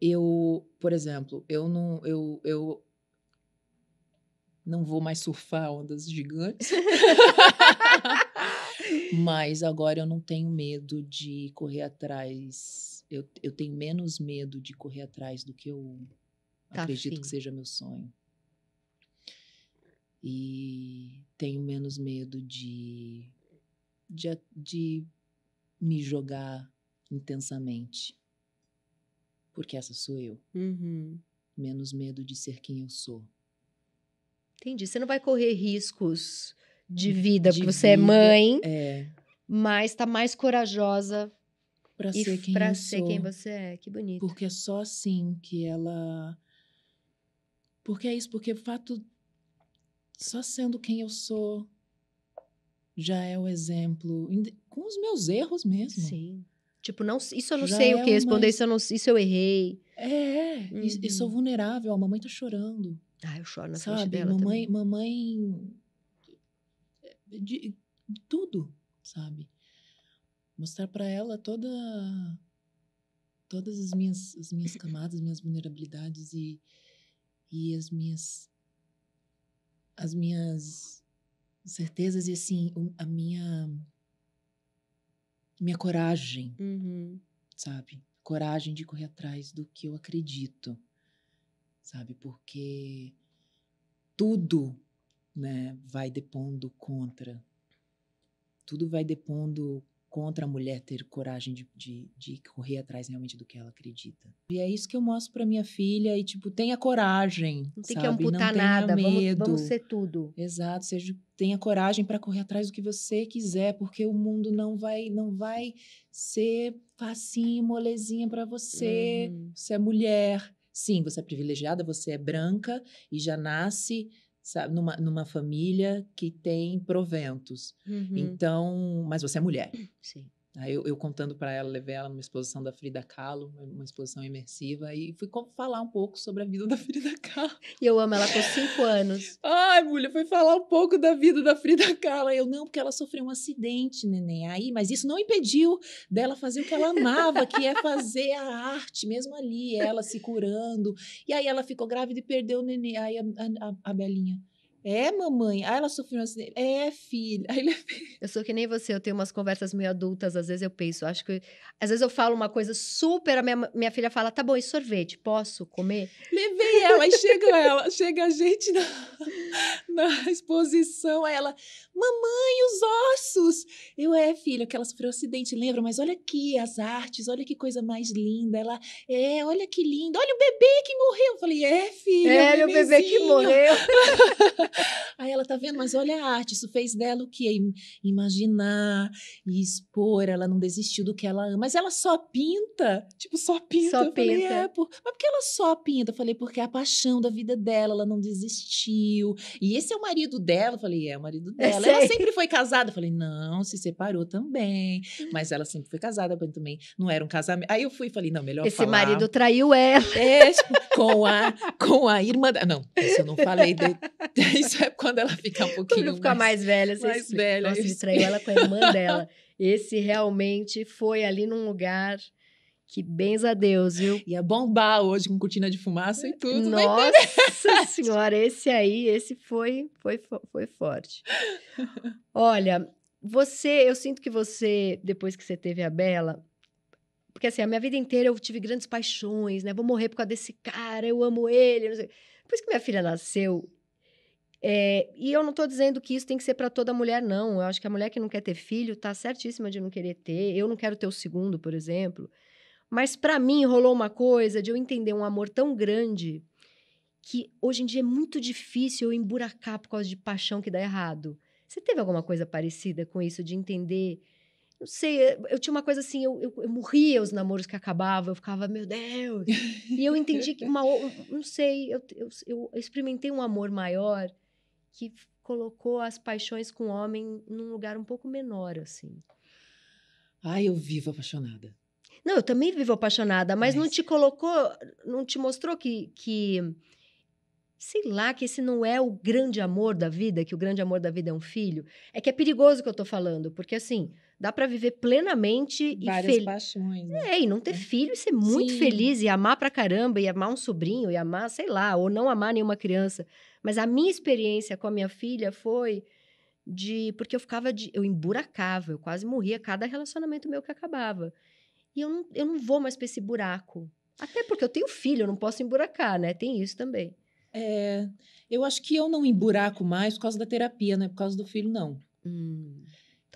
Speaker 2: eu, por exemplo, eu não, eu, eu não vou mais surfar ondas gigantes. [LAUGHS] Mas agora eu não tenho medo de correr atrás. Eu, eu tenho menos medo de correr atrás do que eu tá acredito fim. que seja meu sonho. E tenho menos medo de, de, de me jogar intensamente. Porque essa sou eu. Uhum. Menos medo de ser quem eu sou.
Speaker 1: Entendi. Você não vai correr riscos de vida, de porque você é vida, é mãe, é. mas tá mais corajosa
Speaker 2: para ser, quem, pra ser quem você é. Que bonito. Porque é só assim que ela. Porque é isso, porque o fato. Só sendo quem eu sou já é o exemplo. Com os meus erros mesmo. Sim. Tipo, não, isso eu não Já sei é o que responder, isso, eu não, isso eu errei. É, uhum. e, sou uhum. vulnerável, a mamãe tá chorando. Ah, eu choro na sabe? frente dela mamãe, também. Mamãe, de, eh, de, de tudo, sabe? Mostrar para ela toda todas as minhas as minhas camadas, as minhas vulnerabilidades e e as minhas as minhas certezas e assim a minha minha coragem, uhum. sabe? Coragem de correr atrás do que eu acredito, sabe? Porque tudo né, vai depondo contra. Tudo vai depondo contra a mulher ter coragem de, de, de, correr atrás realmente do que ela acredita. E é isso que eu mostro para minha filha e tipo, tenha coragem, Não tem sabe? que amputar Não nada, medo. Vamos, vamos ser tudo. Exato, seja tenha coragem para correr atrás do que você quiser, porque o mundo não vai não vai ser facinho, molezinha para você. Uhum. Você é mulher. Sim, você é privilegiada, você é branca e já nasce sabe, numa, numa família que tem proventos. Uhum. Então, mas você é mulher. Sim. Aí eu, eu contando para ela, levei ela numa exposição da Frida Kahlo, uma exposição imersiva, e fui falar um pouco sobre a vida da [LAUGHS] Frida Kahlo. E eu amo ela por cinco anos. Ai, mulher, fui falar um pouco da vida da Frida Kahlo. eu, não, porque ela sofreu um acidente, neném. Aí, mas isso não impediu dela fazer o que ela amava, que é fazer a arte, mesmo ali, ela se curando. E aí ela ficou grávida e perdeu o neném. Aí a, a, a Belinha. É, mamãe? Ah, ela sofreu um acidente. É,
Speaker 1: filha. [LAUGHS] Ele... Eu sou que nem você, eu tenho umas conversas meio adultas, às vezes eu penso, acho que. Às vezes eu falo uma coisa super, a minha, minha filha fala: tá bom, e sorvete? Posso comer? Levei ela, aí chega ela, [LAUGHS]
Speaker 2: chega a gente na, na exposição, aí ela, mamãe, os ossos! Eu, é, filha, que ela sofreu um acidente, lembra? Mas olha aqui as artes, olha que coisa mais linda. Ela, é, olha que linda, olha o bebê que morreu. Eu falei, é, filha. É, o, o bebê que morreu. [LAUGHS] Aí ela tá vendo, mas olha a arte, isso fez dela o quê? Imaginar e expor, ela não desistiu do que ela ama. Mas ela só pinta, tipo, só pinta. Só eu pinta. Falei, é, por... Mas por que ela só pinta? Eu falei, porque é a paixão da vida dela, ela não desistiu. E esse é o marido dela. Eu falei, é o marido é, dela. Ela sempre foi casada. Eu falei, não, se separou também. Hum. Mas ela sempre foi casada, também não era um casamento. Aí eu fui e falei, não, melhor esse falar. Esse marido traiu ela. É, tipo, com a, com a irmã da... Não, isso eu não falei. De... [LAUGHS] [LAUGHS] isso é quando ela fica um pouquinho. Quando mais, mais velha,
Speaker 1: mais velha. Nossa, ele traiu ela com a irmã [LAUGHS] dela. Esse realmente foi ali num lugar que benza a Deus, viu? Ia bombar hoje com cortina de fumaça e tudo. Nossa [LAUGHS] senhora, esse aí, esse foi, foi, foi forte. Olha, você, eu sinto que você, depois que você teve a Bela, porque assim, a minha vida inteira eu tive grandes paixões, né? Vou morrer por causa desse cara, eu amo ele, não sei. Depois que minha filha nasceu, é, e eu não estou dizendo que isso tem que ser para toda mulher, não. Eu acho que a mulher que não quer ter filho está certíssima de não querer ter. Eu não quero ter o segundo, por exemplo. Mas para mim rolou uma coisa de eu entender um amor tão grande que hoje em dia é muito difícil eu emburacar por causa de paixão que dá errado. Você teve alguma coisa parecida com isso de entender? Não sei, eu tinha uma coisa assim, eu, eu, eu morria os namoros que acabavam, eu ficava, meu Deus. e eu entendi que uma. Não sei, eu, eu, eu experimentei um amor maior que colocou as paixões com o
Speaker 2: homem num lugar um
Speaker 1: pouco menor, assim.
Speaker 2: Ai, eu vivo apaixonada.
Speaker 1: Não, eu também vivo apaixonada, mas, mas... não te colocou, não te mostrou que, que, sei lá, que esse não é o grande amor da vida, que o grande amor da vida é um filho. É que é perigoso o que eu tô falando, porque assim, dá para viver plenamente Várias e feliz. paixões. Né? É, e não ter é. filho e ser muito Sim. feliz e amar pra caramba, e amar um sobrinho, e amar, sei lá, ou não amar nenhuma criança. Mas a minha experiência com a minha filha foi de porque eu ficava de, eu emburacava, eu quase morria cada relacionamento meu que acabava.
Speaker 2: E eu não, eu não vou mais para esse buraco. Até porque eu tenho filho, eu não posso emburacar, né? Tem isso também. É, eu acho que eu não emburaco mais por causa da terapia, né? Por causa do filho, não. Hum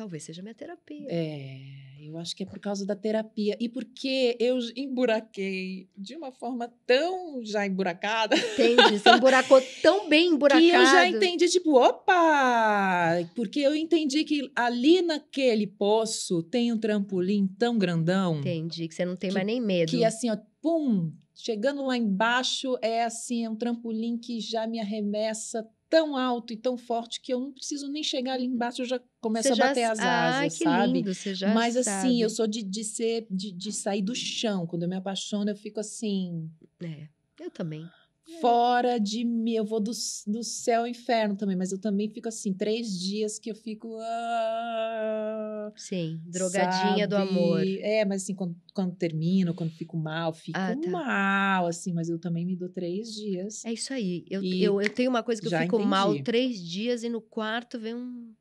Speaker 2: talvez seja minha terapia. É, eu acho que é por causa da terapia. E porque eu emburaquei de uma forma tão já emburacada. entendi Você emburacou [LAUGHS] tão bem emburacado. Que eu já entendi, tipo, opa! Porque eu entendi que ali naquele poço tem um trampolim tão grandão. Entendi, que você não tem que, mais nem medo. Que assim, ó, pum! Chegando lá embaixo é assim, é um trampolim que já me arremessa tão alto e tão forte que eu não preciso nem chegar ali embaixo, eu já começo você a bater já... as ah, asas, ah, que sabe? Lindo, você já Mas sabe. assim, eu sou de, de ser, de, de sair do chão. Quando eu me apaixono, eu fico assim. É, eu também. Uhum. fora de mim. Eu vou do, do céu ao inferno também, mas eu também fico assim, três dias que eu fico. Ah, Sim, drogadinha sabe? do amor. É, mas assim, quando, quando termino, quando fico mal, fico ah, tá. mal, assim, mas eu também me dou três dias. É isso aí. Eu, eu, eu, tenho uma coisa que eu fico entendi. mal
Speaker 1: três dias e no quarto vem um,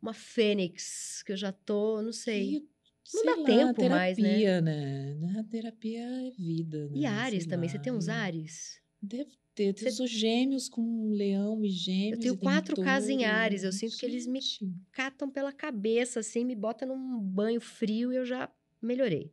Speaker 1: uma fênix, que eu já tô, não sei. não dá lá, tempo terapia, mais, né?
Speaker 2: né? Na né? terapia é vida, né? E Ares sei também, lá. você tem uns né? Ares? Devo ter. Eu tenho os gêmeos com leão e gêmeos. Eu tenho quatro casinhares. Eu sinto gente. que eles me
Speaker 1: catam pela cabeça, assim, me botam num banho frio e eu já melhorei.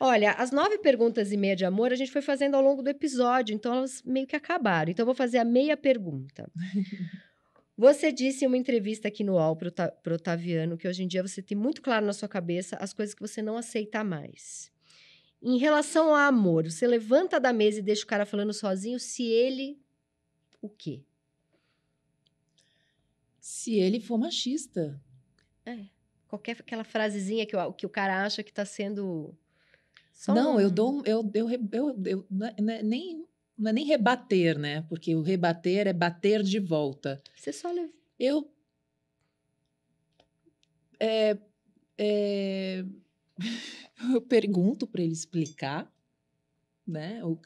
Speaker 1: Olha, as nove perguntas e meia de amor a gente foi fazendo ao longo do episódio, então elas meio que acabaram. Então eu vou fazer a meia pergunta. [LAUGHS] Você disse em uma entrevista aqui no UOL para o Otaviano que hoje em dia você tem muito claro na sua cabeça as coisas que você não aceita mais. Em relação ao amor, você levanta da mesa e deixa o cara falando sozinho se ele. O quê? Se ele for machista. É. Qualquer aquela frasezinha que o, que o cara acha que está sendo.
Speaker 2: Só não, um... eu dou. Eu, eu, eu, eu, é, é nem, não é nem rebater, né? Porque o rebater é bater de volta. Você só leva. Eu. É, é, [LAUGHS] eu pergunto para ele explicar né? O,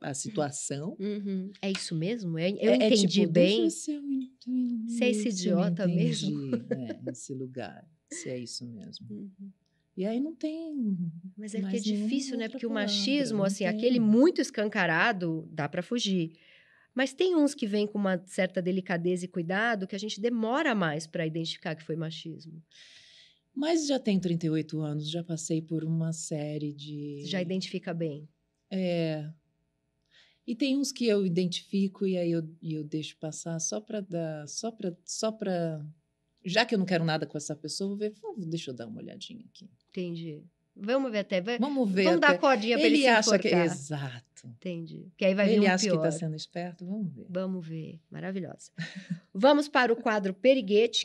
Speaker 2: a, a situação. Uhum. É isso mesmo? Eu, eu é, é entendi é tipo, bem. se
Speaker 1: é esse idiota entendi, mesmo?
Speaker 2: [LAUGHS] É, nesse lugar. Se é isso mesmo. Uhum. E aí não tem. Mas é que é difícil, né? Porque palavra, o machismo,
Speaker 1: assim, tem. aquele muito escancarado, dá para fugir. Mas tem uns que vêm com uma certa delicadeza e cuidado que a gente demora mais para identificar
Speaker 2: que foi machismo. Mas já tenho 38 anos, já passei por uma série de. Já identifica bem. É. E tem uns que eu identifico e aí eu, eu deixo passar só para dar. Só para. Só pra... Já que eu não quero nada com essa pessoa, vou ver. Vou, deixa eu dar uma olhadinha aqui. Entendi. Vamos ver até. Vai, vamos ver. Vamos até. dar cordinha para ele, ele se acha que é Exato. Entendi. Que aí vai ele vir um acha tá pior. que está sendo
Speaker 1: esperto. Vamos ver. Vamos ver. Maravilhosa. vamos para o quadro [LAUGHS] Periguete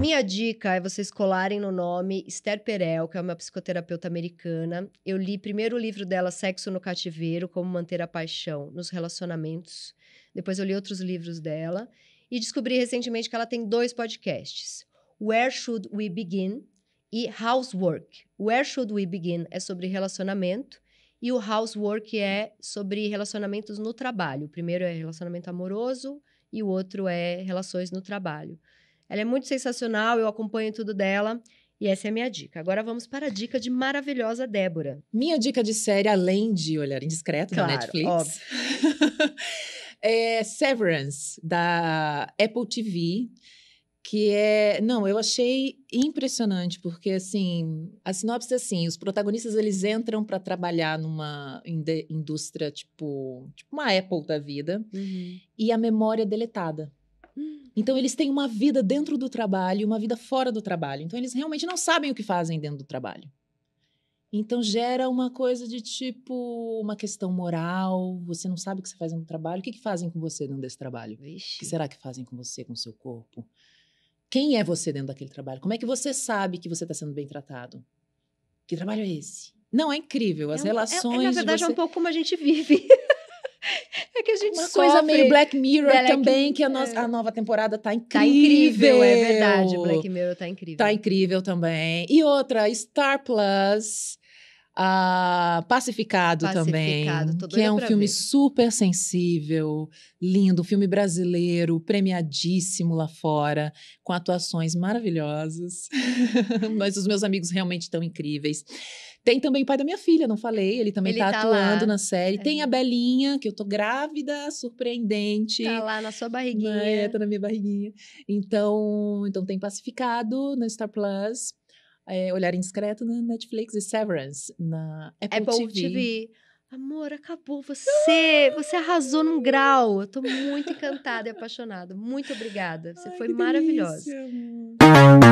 Speaker 1: minha dica é vocês colarem no nome Esther Perel, que é uma psicoterapeuta americana. Eu li primeiro o livro dela, Sexo no Cativeiro, Como Manter a Paixão nos Relacionamentos. Depois eu li outros livros dela. E descobri recentemente que ela tem dois podcasts. Where Should We Begin? E Housework. Where Should We Begin é sobre relacionamento. E o Housework é sobre relacionamentos no trabalho. O primeiro é relacionamento amoroso e o outro é relações no trabalho. Ela é muito sensacional, eu acompanho tudo dela. E essa é a minha dica. Agora vamos para a
Speaker 2: dica de maravilhosa Débora. Minha dica de série, além de Olhar Indiscreto claro, na Netflix, [LAUGHS] é Severance, da Apple TV. Que é. Não, eu achei impressionante, porque assim, a sinopse é assim: os protagonistas eles entram para trabalhar numa indústria tipo, tipo uma Apple da vida, uhum. e a memória é deletada. Então, eles têm uma vida dentro do trabalho e uma vida fora do trabalho. Então, eles realmente não sabem o que fazem dentro do trabalho. Então, gera uma coisa de tipo uma questão moral. Você não sabe o que você faz no trabalho. O que, que fazem com você dentro desse trabalho? O que será que fazem com você, com o seu corpo? Quem é você dentro daquele trabalho? Como é que você sabe que você está sendo bem tratado? Que trabalho é esse? Não, é incrível. As é relações. É, é, na verdade, você... é um pouco como a gente vive. [LAUGHS] [LAUGHS] É que a gente Uma sofre. coisa meio Black Mirror Black, é também, que a, é. nossa, é. a nova temporada tá incrível. Tá incrível, é verdade. Black Mirror tá incrível. Tá incrível também. E outra, Star Plus. Ah, Pacificado, Pacificado também, que é um filme ver. super sensível, lindo, filme brasileiro, premiadíssimo lá fora, com atuações maravilhosas. [LAUGHS] Mas os meus amigos realmente estão incríveis. Tem também o pai da minha filha, não falei, ele também ele tá, tá atuando lá. na série. É. Tem a Belinha, que eu tô grávida, surpreendente. Tá lá na sua barriguinha. É, tá na minha barriguinha. Então, então tem Pacificado na Star Plus, é, Olhar Indiscreto na Netflix e Severance na Apple, Apple TV. TV.
Speaker 1: Amor, acabou você. Você arrasou
Speaker 2: num grau. Eu tô muito
Speaker 1: encantada e apaixonada. Muito obrigada. Você Ai, foi maravilhosa. Delícia,